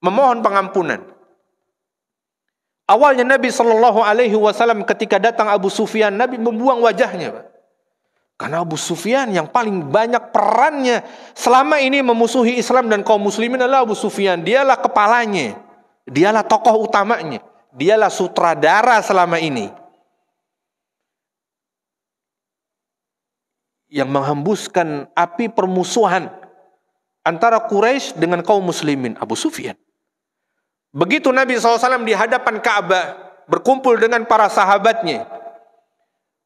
memohon pengampunan. Awalnya Nabi Shallallahu Alaihi Wasallam ketika datang Abu Sufyan, Nabi membuang wajahnya, Karena Abu Sufyan yang paling banyak perannya selama ini memusuhi Islam dan kaum muslimin adalah Abu Sufyan. Dialah kepalanya. Dialah tokoh utamanya. Dialah sutradara selama ini. Yang menghembuskan api permusuhan antara Quraisy dengan kaum muslimin Abu Sufyan. Begitu Nabi SAW di hadapan Ka'bah berkumpul dengan para sahabatnya.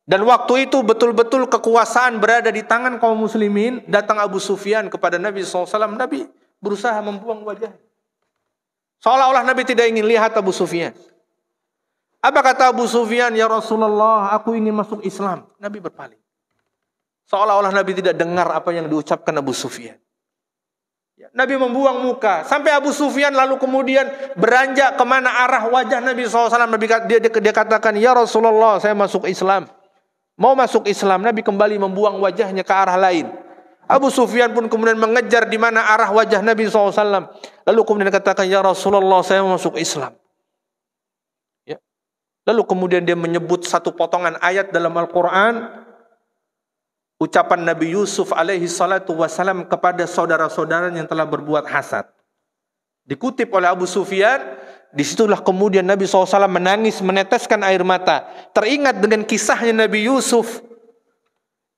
Dan waktu itu betul-betul kekuasaan berada di tangan kaum muslimin. Datang Abu Sufyan kepada Nabi SAW. Nabi berusaha membuang wajahnya. Seolah-olah Nabi tidak ingin lihat Abu Sufyan. Apa kata Abu Sufyan, "Ya Rasulullah, aku ingin masuk Islam." Nabi berpaling. Seolah-olah Nabi tidak dengar apa yang diucapkan Abu Sufyan. Ya, Nabi membuang muka sampai Abu Sufyan lalu kemudian beranjak kemana arah wajah Nabi SAW. Nabi dia, dia, dia katakan, "Ya Rasulullah, saya masuk Islam." Mau masuk Islam, Nabi kembali membuang wajahnya ke arah lain. Abu Sufyan pun kemudian mengejar di mana arah wajah Nabi SAW. Lalu kemudian katakan, Ya Rasulullah saya masuk Islam. Ya. Lalu kemudian dia menyebut satu potongan ayat dalam Al-Quran. Ucapan Nabi Yusuf alaihi salatu wasalam kepada saudara-saudara yang telah berbuat hasad. Dikutip oleh Abu Sufyan, disitulah kemudian Nabi SAW menangis, meneteskan air mata. Teringat dengan kisahnya Nabi Yusuf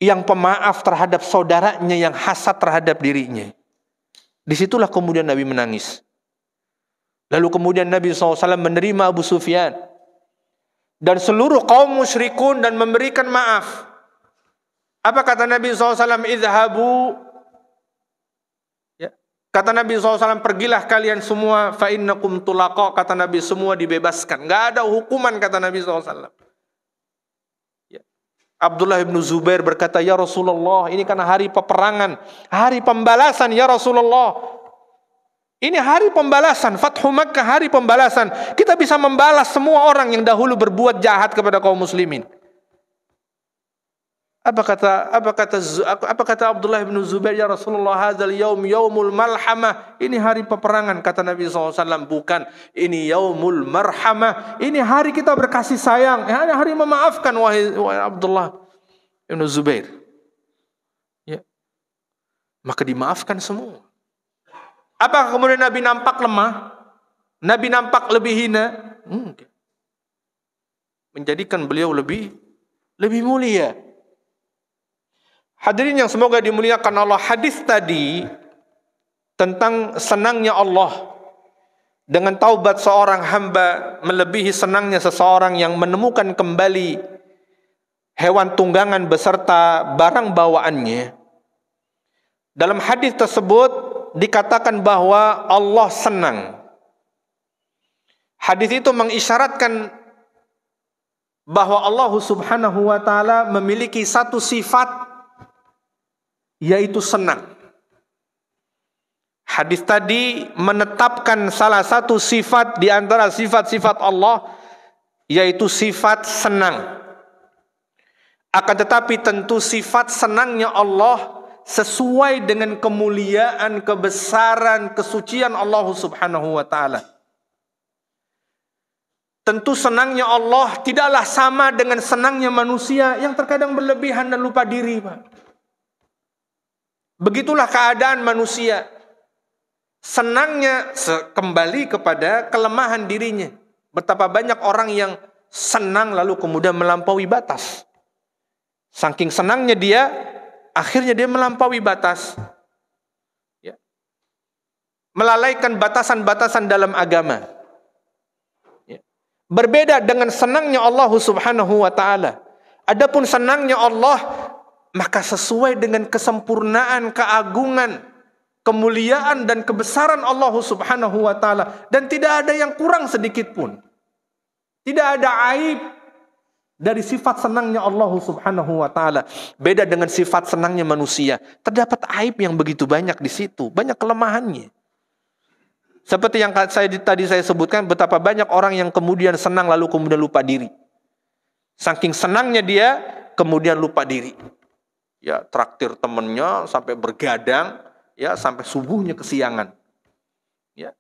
yang pemaaf terhadap saudaranya yang hasad terhadap dirinya. Disitulah kemudian Nabi menangis. Lalu kemudian Nabi SAW menerima Abu Sufyan dan seluruh kaum musyrikun dan memberikan maaf. Apa kata Nabi SAW? Izhabu. Ya. Kata Nabi SAW, pergilah kalian semua. Fa'innakum tulakok. Kata Nabi semua dibebaskan. Gak ada hukuman kata Nabi SAW. Abdullah bin Zubair berkata, "Ya Rasulullah, ini kan hari peperangan, hari pembalasan ya Rasulullah." Ini hari pembalasan, Fathu Makkah hari pembalasan. Kita bisa membalas semua orang yang dahulu berbuat jahat kepada kaum muslimin. Apa kata apa kata apa kata Abdullah bin Zubair ya Rasulullah hadzal yaum yaumul malhamah ini hari peperangan kata Nabi SAW bukan ini yaumul marhamah ini hari kita berkasih sayang ini hari memaafkan wahai, wahai Abdullah bin Zubair ya maka dimaafkan semua apa kemudian Nabi nampak lemah Nabi nampak lebih hina menjadikan beliau lebih lebih mulia Hadirin yang semoga dimuliakan Allah, hadis tadi tentang senangnya Allah dengan taubat seorang hamba melebihi senangnya seseorang yang menemukan kembali hewan tunggangan beserta barang bawaannya. Dalam hadis tersebut dikatakan bahwa Allah senang. Hadis itu mengisyaratkan bahwa Allah Subhanahu wa taala memiliki satu sifat yaitu senang. Hadis tadi menetapkan salah satu sifat di antara sifat-sifat Allah yaitu sifat senang. Akan tetapi tentu sifat senangnya Allah sesuai dengan kemuliaan, kebesaran, kesucian Allah Subhanahu wa taala. Tentu senangnya Allah tidaklah sama dengan senangnya manusia yang terkadang berlebihan dan lupa diri, Pak. Begitulah keadaan manusia. Senangnya kembali kepada kelemahan dirinya. Betapa banyak orang yang senang lalu kemudian melampaui batas. Saking senangnya dia, akhirnya dia melampaui batas. Ya. Melalaikan batasan-batasan dalam agama. Ya. Berbeda dengan senangnya Allah Subhanahu wa taala. Adapun senangnya Allah maka sesuai dengan kesempurnaan, keagungan, kemuliaan dan kebesaran Allah Subhanahu wa taala dan tidak ada yang kurang sedikit pun. Tidak ada aib dari sifat senangnya Allah Subhanahu wa taala. Beda dengan sifat senangnya manusia. Terdapat aib yang begitu banyak di situ, banyak kelemahannya. Seperti yang saya tadi saya sebutkan betapa banyak orang yang kemudian senang lalu kemudian lupa diri. Saking senangnya dia kemudian lupa diri ya traktir temennya sampai bergadang ya sampai subuhnya kesiangan ya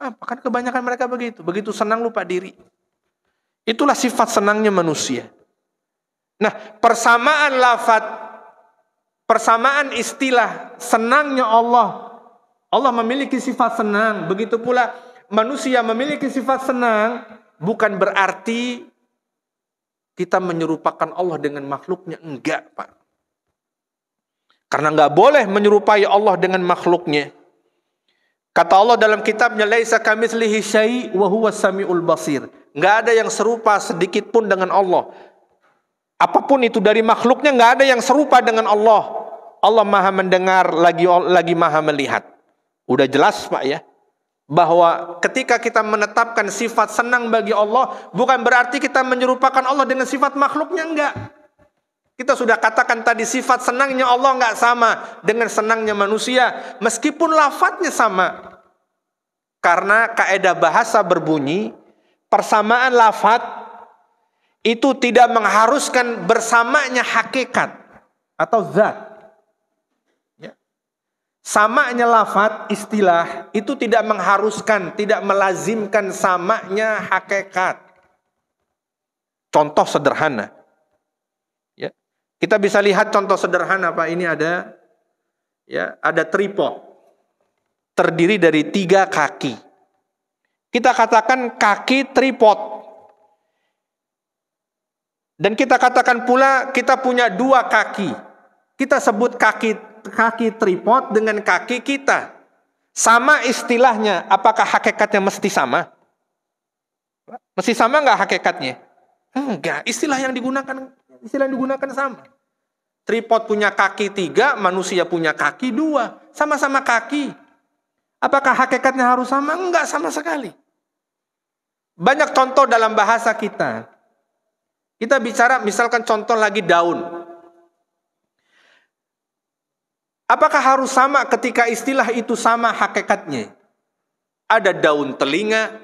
apa ah, kan kebanyakan mereka begitu begitu senang lupa diri itulah sifat senangnya manusia nah persamaan lafat persamaan istilah senangnya Allah Allah memiliki sifat senang begitu pula manusia memiliki sifat senang bukan berarti kita menyerupakan Allah dengan makhluknya enggak Pak karena nggak boleh menyerupai Allah dengan makhluknya. Kata Allah dalam kitabnya, Laisa kamitslihi syai' wa huwa samiul basir. Nggak ada yang serupa sedikit pun dengan Allah. Apapun itu dari makhluknya nggak ada yang serupa dengan Allah. Allah maha mendengar lagi lagi maha melihat. Udah jelas Pak ya. Bahwa ketika kita menetapkan sifat senang bagi Allah. Bukan berarti kita menyerupakan Allah dengan sifat makhluknya enggak. Kita sudah katakan tadi sifat senangnya Allah nggak sama dengan senangnya manusia. Meskipun lafadznya sama. Karena kaidah bahasa berbunyi, persamaan lafat itu tidak mengharuskan bersamanya hakikat atau zat. Ya. Samanya lafat istilah itu tidak mengharuskan, tidak melazimkan samanya hakikat. Contoh sederhana. Kita bisa lihat contoh sederhana Pak, ini ada ya, ada tripod. Terdiri dari tiga kaki. Kita katakan kaki tripod. Dan kita katakan pula kita punya dua kaki. Kita sebut kaki kaki tripod dengan kaki kita. Sama istilahnya, apakah hakikatnya mesti sama? Mesti sama nggak hakikatnya? Enggak, istilah yang digunakan istilah yang digunakan sama. Tripod punya kaki tiga, manusia punya kaki dua. Sama-sama kaki. Apakah hakikatnya harus sama? Enggak sama sekali. Banyak contoh dalam bahasa kita. Kita bicara misalkan contoh lagi daun. Apakah harus sama ketika istilah itu sama hakikatnya? Ada daun telinga,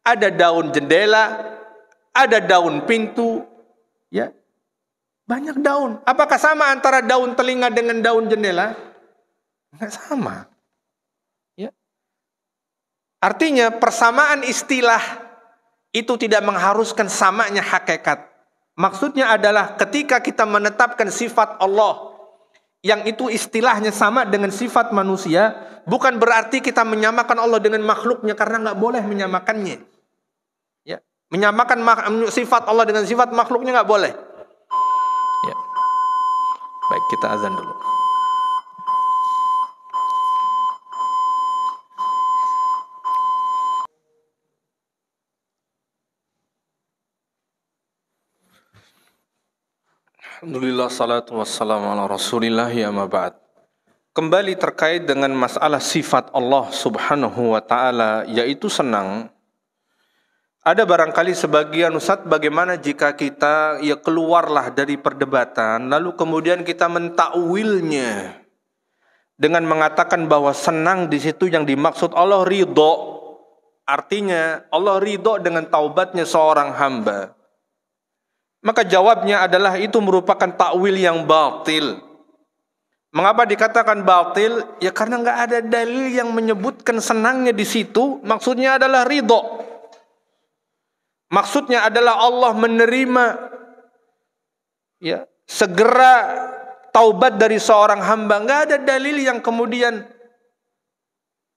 ada daun jendela, ada daun pintu, ya. Banyak daun. Apakah sama antara daun telinga dengan daun jendela? Enggak sama. Ya. Artinya persamaan istilah itu tidak mengharuskan samanya hakikat. Maksudnya adalah ketika kita menetapkan sifat Allah yang itu istilahnya sama dengan sifat manusia, bukan berarti kita menyamakan Allah dengan makhluknya karena nggak boleh menyamakannya. Ya, menyamakan sifat Allah dengan sifat makhluknya nggak boleh. Baik, kita azan dulu. Alhamdulillah salatu wassalamu ala rasulillah ya ba'd. Kembali terkait dengan masalah sifat Allah subhanahu wa ta'ala yaitu senang ada barangkali sebagian Ustaz bagaimana jika kita ya keluarlah dari perdebatan lalu kemudian kita mentakwilnya dengan mengatakan bahwa senang di situ yang dimaksud Allah ridho. Artinya Allah ridho dengan taubatnya seorang hamba. Maka jawabnya adalah itu merupakan takwil yang batil. Mengapa dikatakan batil? Ya karena nggak ada dalil yang menyebutkan senangnya di situ. Maksudnya adalah ridho. Maksudnya adalah Allah menerima ya, segera taubat dari seorang hamba. Enggak ada dalil yang kemudian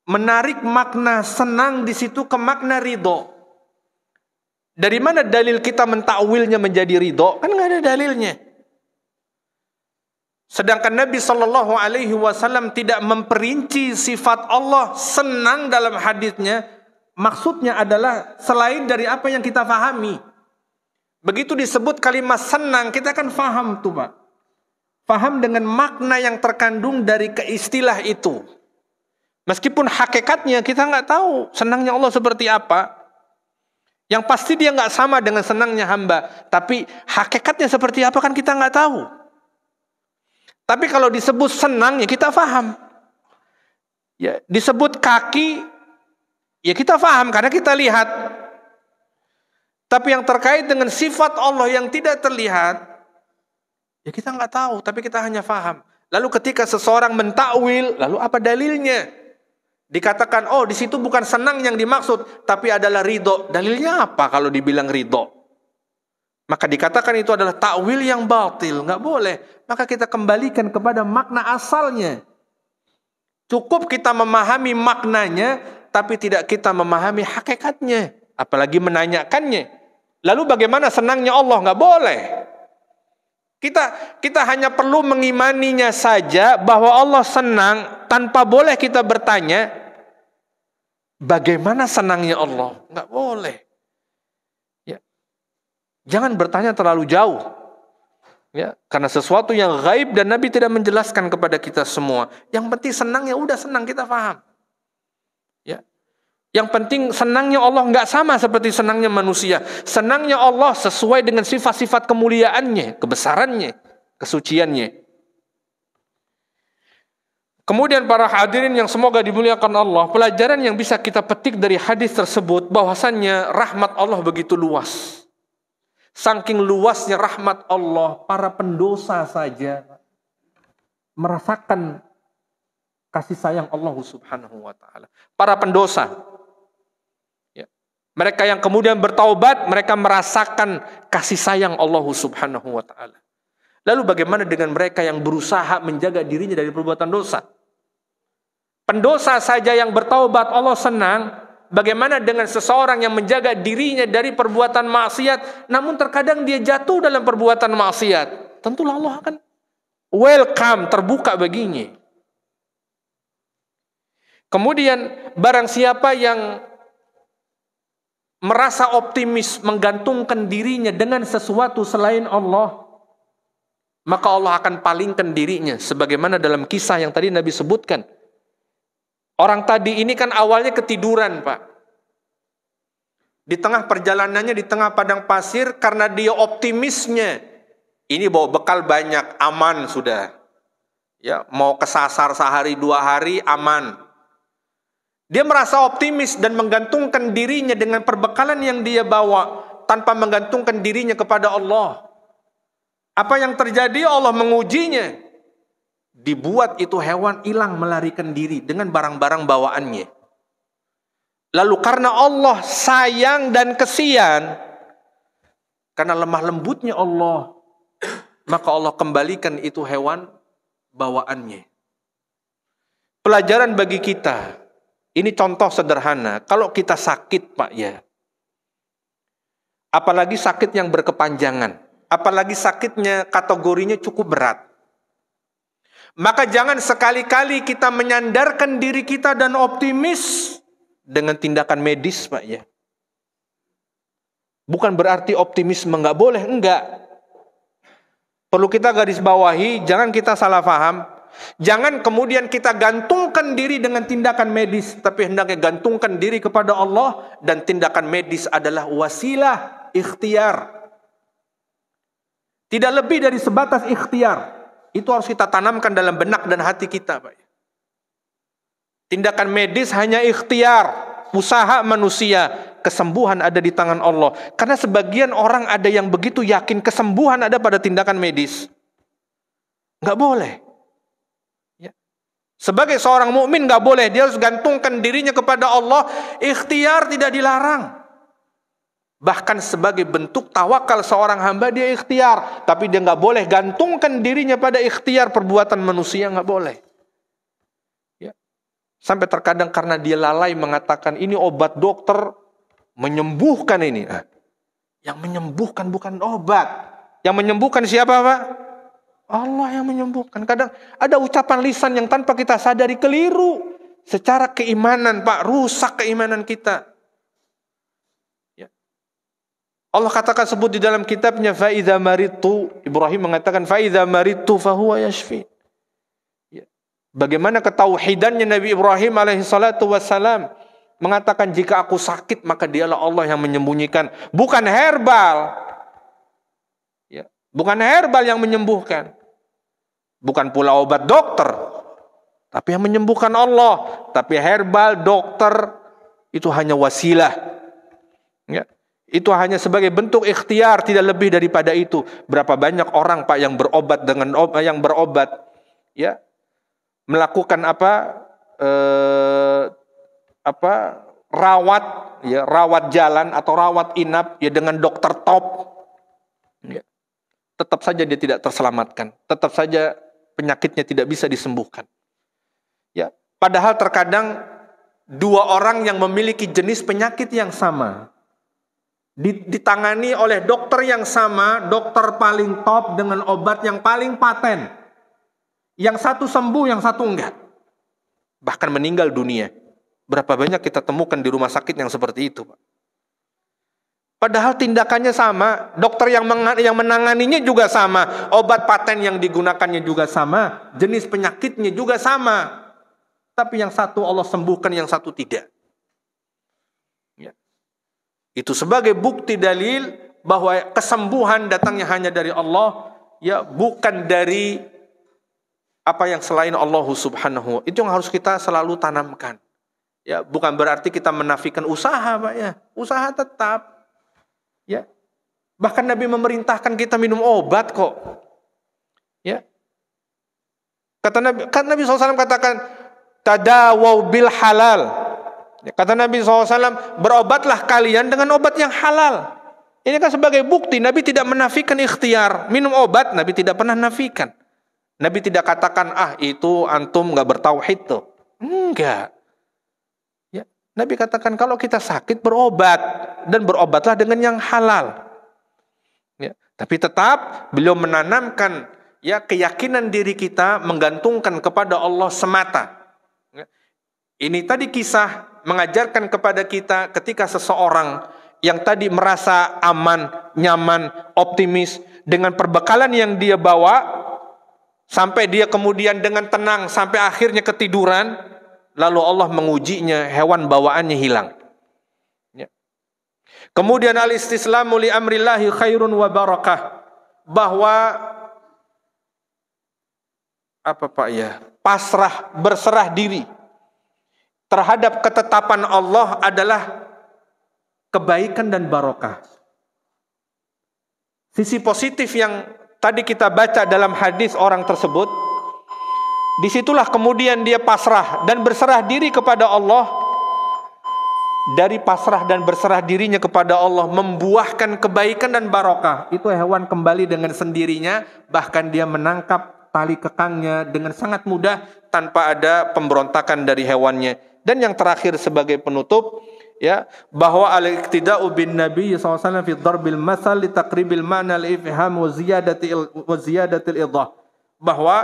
menarik makna senang di situ ke makna ridho. Dari mana dalil kita mentakwilnya menjadi ridho? Kan gak ada dalilnya. Sedangkan Nabi Shallallahu Alaihi Wasallam tidak memperinci sifat Allah senang dalam hadisnya maksudnya adalah selain dari apa yang kita fahami. Begitu disebut kalimat senang, kita akan faham tuh Pak. Faham dengan makna yang terkandung dari keistilah itu. Meskipun hakikatnya kita nggak tahu senangnya Allah seperti apa. Yang pasti dia nggak sama dengan senangnya hamba. Tapi hakikatnya seperti apa kan kita nggak tahu. Tapi kalau disebut senang ya kita faham. Ya, disebut kaki Ya kita faham karena kita lihat. Tapi yang terkait dengan sifat Allah yang tidak terlihat, ya kita nggak tahu, tapi kita hanya faham. Lalu ketika seseorang mentakwil, lalu apa dalilnya? Dikatakan, oh di situ bukan senang yang dimaksud, tapi adalah ridho. Dalilnya apa kalau dibilang ridho? Maka dikatakan itu adalah takwil yang batil, nggak boleh. Maka kita kembalikan kepada makna asalnya. Cukup kita memahami maknanya, tapi tidak kita memahami hakikatnya, apalagi menanyakannya. Lalu bagaimana senangnya Allah? Nggak boleh. Kita kita hanya perlu mengimaninya saja bahwa Allah senang tanpa boleh kita bertanya bagaimana senangnya Allah. Nggak boleh. Ya. Jangan bertanya terlalu jauh. Ya, karena sesuatu yang gaib dan Nabi tidak menjelaskan kepada kita semua. Yang penting senang ya udah senang kita paham. Yang penting senangnya Allah nggak sama seperti senangnya manusia. Senangnya Allah sesuai dengan sifat-sifat kemuliaannya, kebesarannya, kesuciannya. Kemudian para hadirin yang semoga dimuliakan Allah, pelajaran yang bisa kita petik dari hadis tersebut bahwasannya rahmat Allah begitu luas. Saking luasnya rahmat Allah, para pendosa saja merasakan kasih sayang Allah Subhanahu wa taala. Para pendosa mereka yang kemudian bertaubat, mereka merasakan kasih sayang Allah Subhanahu wa taala. Lalu bagaimana dengan mereka yang berusaha menjaga dirinya dari perbuatan dosa? Pendosa saja yang bertaubat Allah senang, bagaimana dengan seseorang yang menjaga dirinya dari perbuatan maksiat namun terkadang dia jatuh dalam perbuatan maksiat? Tentulah Allah akan welcome, terbuka baginya. Kemudian barang siapa yang merasa optimis menggantungkan dirinya dengan sesuatu selain Allah maka Allah akan palingkan dirinya sebagaimana dalam kisah yang tadi Nabi sebutkan orang tadi ini kan awalnya ketiduran Pak di tengah perjalanannya di tengah padang pasir karena dia optimisnya ini bawa bekal banyak aman sudah ya mau kesasar sehari dua hari aman dia merasa optimis dan menggantungkan dirinya dengan perbekalan yang dia bawa tanpa menggantungkan dirinya kepada Allah. Apa yang terjadi Allah mengujinya. Dibuat itu hewan hilang melarikan diri dengan barang-barang bawaannya. Lalu karena Allah sayang dan kesian, karena lemah lembutnya Allah, maka Allah kembalikan itu hewan bawaannya. Pelajaran bagi kita, ini contoh sederhana. Kalau kita sakit, Pak, ya. Apalagi sakit yang berkepanjangan. Apalagi sakitnya kategorinya cukup berat. Maka jangan sekali-kali kita menyandarkan diri kita dan optimis dengan tindakan medis, Pak, ya. Bukan berarti optimisme nggak boleh, enggak. Perlu kita garis bawahi, jangan kita salah paham Jangan kemudian kita gantungkan diri dengan tindakan medis, tapi hendaknya gantungkan diri kepada Allah dan tindakan medis adalah wasilah ikhtiar. Tidak lebih dari sebatas ikhtiar. Itu harus kita tanamkan dalam benak dan hati kita, Tindakan medis hanya ikhtiar, usaha manusia, kesembuhan ada di tangan Allah. Karena sebagian orang ada yang begitu yakin kesembuhan ada pada tindakan medis. Nggak boleh. Sebagai seorang mukmin nggak boleh dia harus gantungkan dirinya kepada Allah. Ikhtiar tidak dilarang. Bahkan sebagai bentuk tawakal seorang hamba dia ikhtiar, tapi dia nggak boleh gantungkan dirinya pada ikhtiar perbuatan manusia nggak boleh. Ya. Sampai terkadang karena dia lalai mengatakan ini obat dokter menyembuhkan ini. Nah, yang menyembuhkan bukan obat. Yang menyembuhkan siapa, Pak? Allah yang menyembuhkan. Kadang ada ucapan lisan yang tanpa kita sadari keliru. Secara keimanan, Pak, rusak keimanan kita. Ya. Allah katakan sebut di dalam kitabnya faida maritu. Ibrahim mengatakan faida maritu fahuwa yashfi. Ya. Bagaimana ketauhidannya Nabi Ibrahim alaihi salatu wasalam mengatakan jika aku sakit maka dialah Allah yang menyembunyikan, bukan herbal. Ya. Bukan herbal yang menyembuhkan. Bukan pula obat dokter, tapi yang menyembuhkan Allah. Tapi herbal, dokter itu hanya wasilah. Ya. Itu hanya sebagai bentuk ikhtiar, tidak lebih daripada itu. Berapa banyak orang Pak yang berobat dengan eh, yang berobat ya melakukan apa eh, apa rawat ya rawat jalan atau rawat inap ya dengan dokter top ya. tetap saja dia tidak terselamatkan tetap saja penyakitnya tidak bisa disembuhkan. Ya, padahal terkadang dua orang yang memiliki jenis penyakit yang sama ditangani oleh dokter yang sama, dokter paling top dengan obat yang paling paten. Yang satu sembuh, yang satu enggak. Bahkan meninggal dunia. Berapa banyak kita temukan di rumah sakit yang seperti itu, Pak. Padahal tindakannya sama, dokter yang menanganinya juga sama, obat paten yang digunakannya juga sama, jenis penyakitnya juga sama. Tapi yang satu Allah sembuhkan, yang satu tidak. Ya. Itu sebagai bukti dalil bahwa kesembuhan datangnya hanya dari Allah, ya bukan dari apa yang selain Allah Subhanahu. Itu yang harus kita selalu tanamkan. Ya, bukan berarti kita menafikan usaha, Pak ya. Usaha tetap Ya. Bahkan Nabi memerintahkan kita minum obat kok. Ya. Kata Nabi, kan Nabi SAW katakan tadawau bil halal. Ya, kata Nabi SAW, berobatlah kalian dengan obat yang halal. Ini kan sebagai bukti Nabi tidak menafikan ikhtiar. Minum obat Nabi tidak pernah nafikan. Nabi tidak katakan ah itu antum nggak bertauhid tuh. Enggak. Nabi katakan kalau kita sakit berobat dan berobatlah dengan yang halal. Ya, tapi tetap beliau menanamkan ya keyakinan diri kita menggantungkan kepada Allah semata. Ya. Ini tadi kisah mengajarkan kepada kita ketika seseorang yang tadi merasa aman, nyaman, optimis dengan perbekalan yang dia bawa sampai dia kemudian dengan tenang sampai akhirnya ketiduran lalu Allah mengujinya hewan bawaannya hilang. Ya. Kemudian al-istislamu li amrillahi khairun wa barakah bahwa apa Pak ya? Pasrah, berserah diri terhadap ketetapan Allah adalah kebaikan dan barokah. Sisi positif yang tadi kita baca dalam hadis orang tersebut Disitulah kemudian dia pasrah dan berserah diri kepada Allah. Dari pasrah dan berserah dirinya kepada Allah membuahkan kebaikan dan barokah. Itu hewan kembali dengan sendirinya, bahkan dia menangkap tali kekangnya dengan sangat mudah tanpa ada pemberontakan dari hewannya. Dan yang terakhir sebagai penutup, ya bahwa al-iktida'u bin nabi saw fi darbil masal li taqribil ma'na al-ifham wa ziyadati wa ziyadatil idah bahwa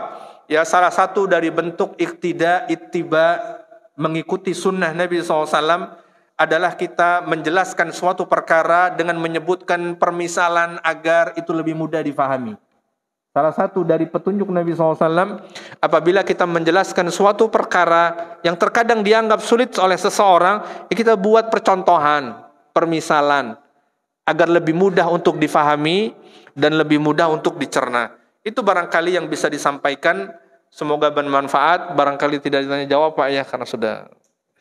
ya salah satu dari bentuk iktida ittiba mengikuti sunnah Nabi SAW adalah kita menjelaskan suatu perkara dengan menyebutkan permisalan agar itu lebih mudah difahami. Salah satu dari petunjuk Nabi SAW, apabila kita menjelaskan suatu perkara yang terkadang dianggap sulit oleh seseorang, ya kita buat percontohan, permisalan, agar lebih mudah untuk difahami dan lebih mudah untuk dicerna. Itu barangkali yang bisa disampaikan. Semoga bermanfaat. Barangkali tidak ditanya jawab Pak ya karena sudah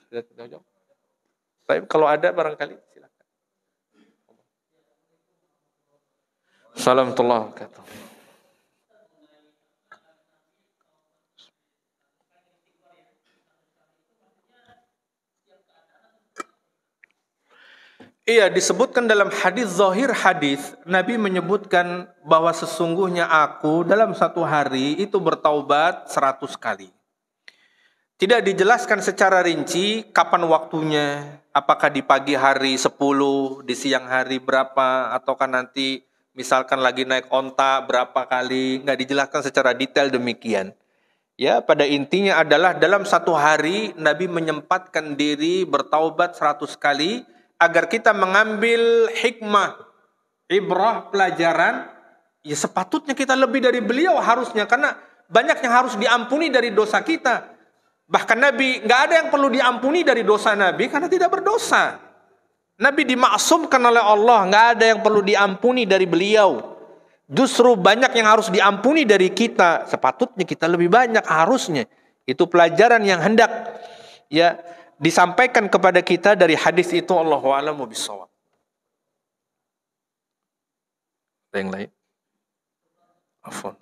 tidak jawab. Tapi kalau ada barangkali silakan. Assalamualaikum warahmatullahi Iya disebutkan dalam hadis zahir hadis Nabi menyebutkan bahwa sesungguhnya aku dalam satu hari itu bertaubat seratus kali. Tidak dijelaskan secara rinci kapan waktunya, apakah di pagi hari sepuluh di siang hari berapa, ataukah nanti misalkan lagi naik onta berapa kali, nggak dijelaskan secara detail demikian. Ya, pada intinya adalah dalam satu hari Nabi menyempatkan diri bertaubat seratus kali agar kita mengambil hikmah, ibrah, pelajaran, ya sepatutnya kita lebih dari beliau harusnya karena banyak yang harus diampuni dari dosa kita. Bahkan Nabi nggak ada yang perlu diampuni dari dosa Nabi karena tidak berdosa. Nabi dimaksumkan oleh Allah nggak ada yang perlu diampuni dari beliau. Justru banyak yang harus diampuni dari kita. Sepatutnya kita lebih banyak harusnya. Itu pelajaran yang hendak ya disampaikan kepada kita dari hadis itu Allah a'lamu bisawab. Ada yang lain? Afwan.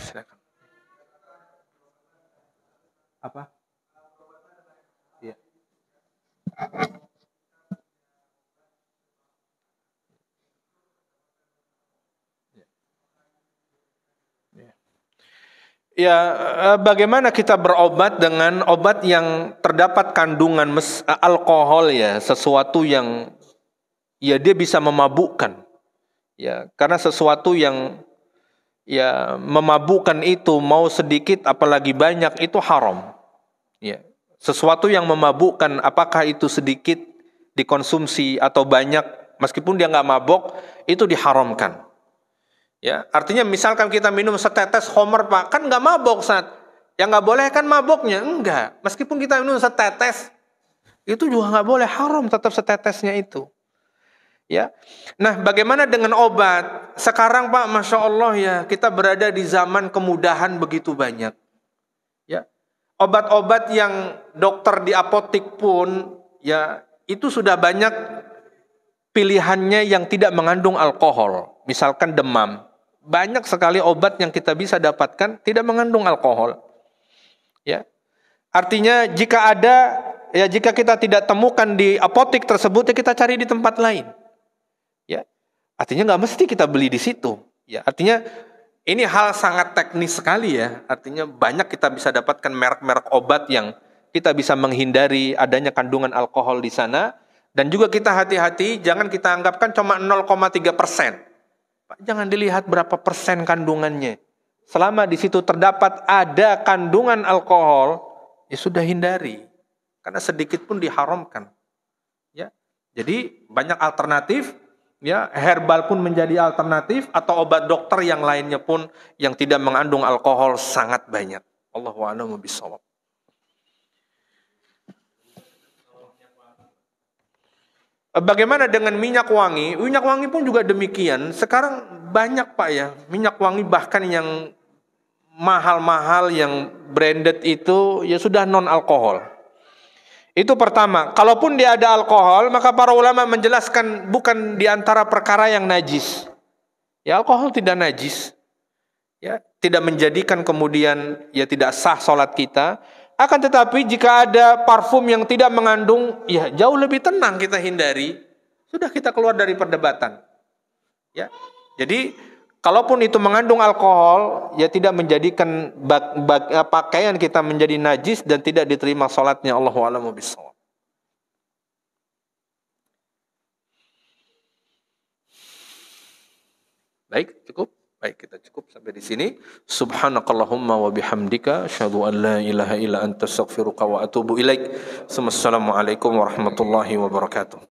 Silakan. Apa? Iya. Ya, eh, eh, bagaimana kita berobat dengan obat yang terdapat kandungan eh, alkohol ya, sesuatu yang ya dia bisa memabukkan. Ya, karena sesuatu yang ya memabukkan itu mau sedikit apalagi banyak itu haram. Ya, sesuatu yang memabukkan apakah itu sedikit dikonsumsi atau banyak meskipun dia nggak mabok itu diharamkan. Ya, artinya misalkan kita minum setetes homer pak, kan nggak mabok saat. Yang nggak boleh kan maboknya, enggak. Meskipun kita minum setetes, itu juga nggak boleh haram tetap setetesnya itu. Ya, nah bagaimana dengan obat? Sekarang pak, masya Allah ya, kita berada di zaman kemudahan begitu banyak. Ya, obat-obat yang dokter di apotik pun ya itu sudah banyak pilihannya yang tidak mengandung alkohol, misalkan demam banyak sekali obat yang kita bisa dapatkan tidak mengandung alkohol. Ya. Artinya jika ada ya jika kita tidak temukan di apotik tersebut ya kita cari di tempat lain. Ya. Artinya nggak mesti kita beli di situ. Ya, artinya ini hal sangat teknis sekali ya. Artinya banyak kita bisa dapatkan merek-merek obat yang kita bisa menghindari adanya kandungan alkohol di sana dan juga kita hati-hati jangan kita anggapkan cuma 0,3 persen pak Jangan dilihat berapa persen kandungannya. Selama di situ terdapat ada kandungan alkohol, ya sudah hindari. Karena sedikit pun diharamkan. Ya. Jadi banyak alternatif, ya herbal pun menjadi alternatif atau obat dokter yang lainnya pun yang tidak mengandung alkohol sangat banyak. Allahu a'lamu bishawab. Bagaimana dengan minyak wangi? Minyak wangi pun juga demikian. Sekarang banyak Pak ya, minyak wangi bahkan yang mahal-mahal yang branded itu ya sudah non alkohol. Itu pertama. Kalaupun dia ada alkohol, maka para ulama menjelaskan bukan di antara perkara yang najis. Ya alkohol tidak najis. Ya, tidak menjadikan kemudian ya tidak sah salat kita akan tetapi jika ada parfum yang tidak mengandung, ya jauh lebih tenang kita hindari. Sudah kita keluar dari perdebatan. Ya. Jadi kalaupun itu mengandung alkohol, ya tidak menjadikan bak, bak, eh, pakaian kita menjadi najis dan tidak diterima sholatnya Allah a'lamu Baik, cukup. Baik, kita cukup sampai di sini. Subhanakallahumma wa bihamdika asyhadu an la ilaha illa anta astaghfiruka wa atubu ilaik. Assalamualaikum warahmatullahi wabarakatuh.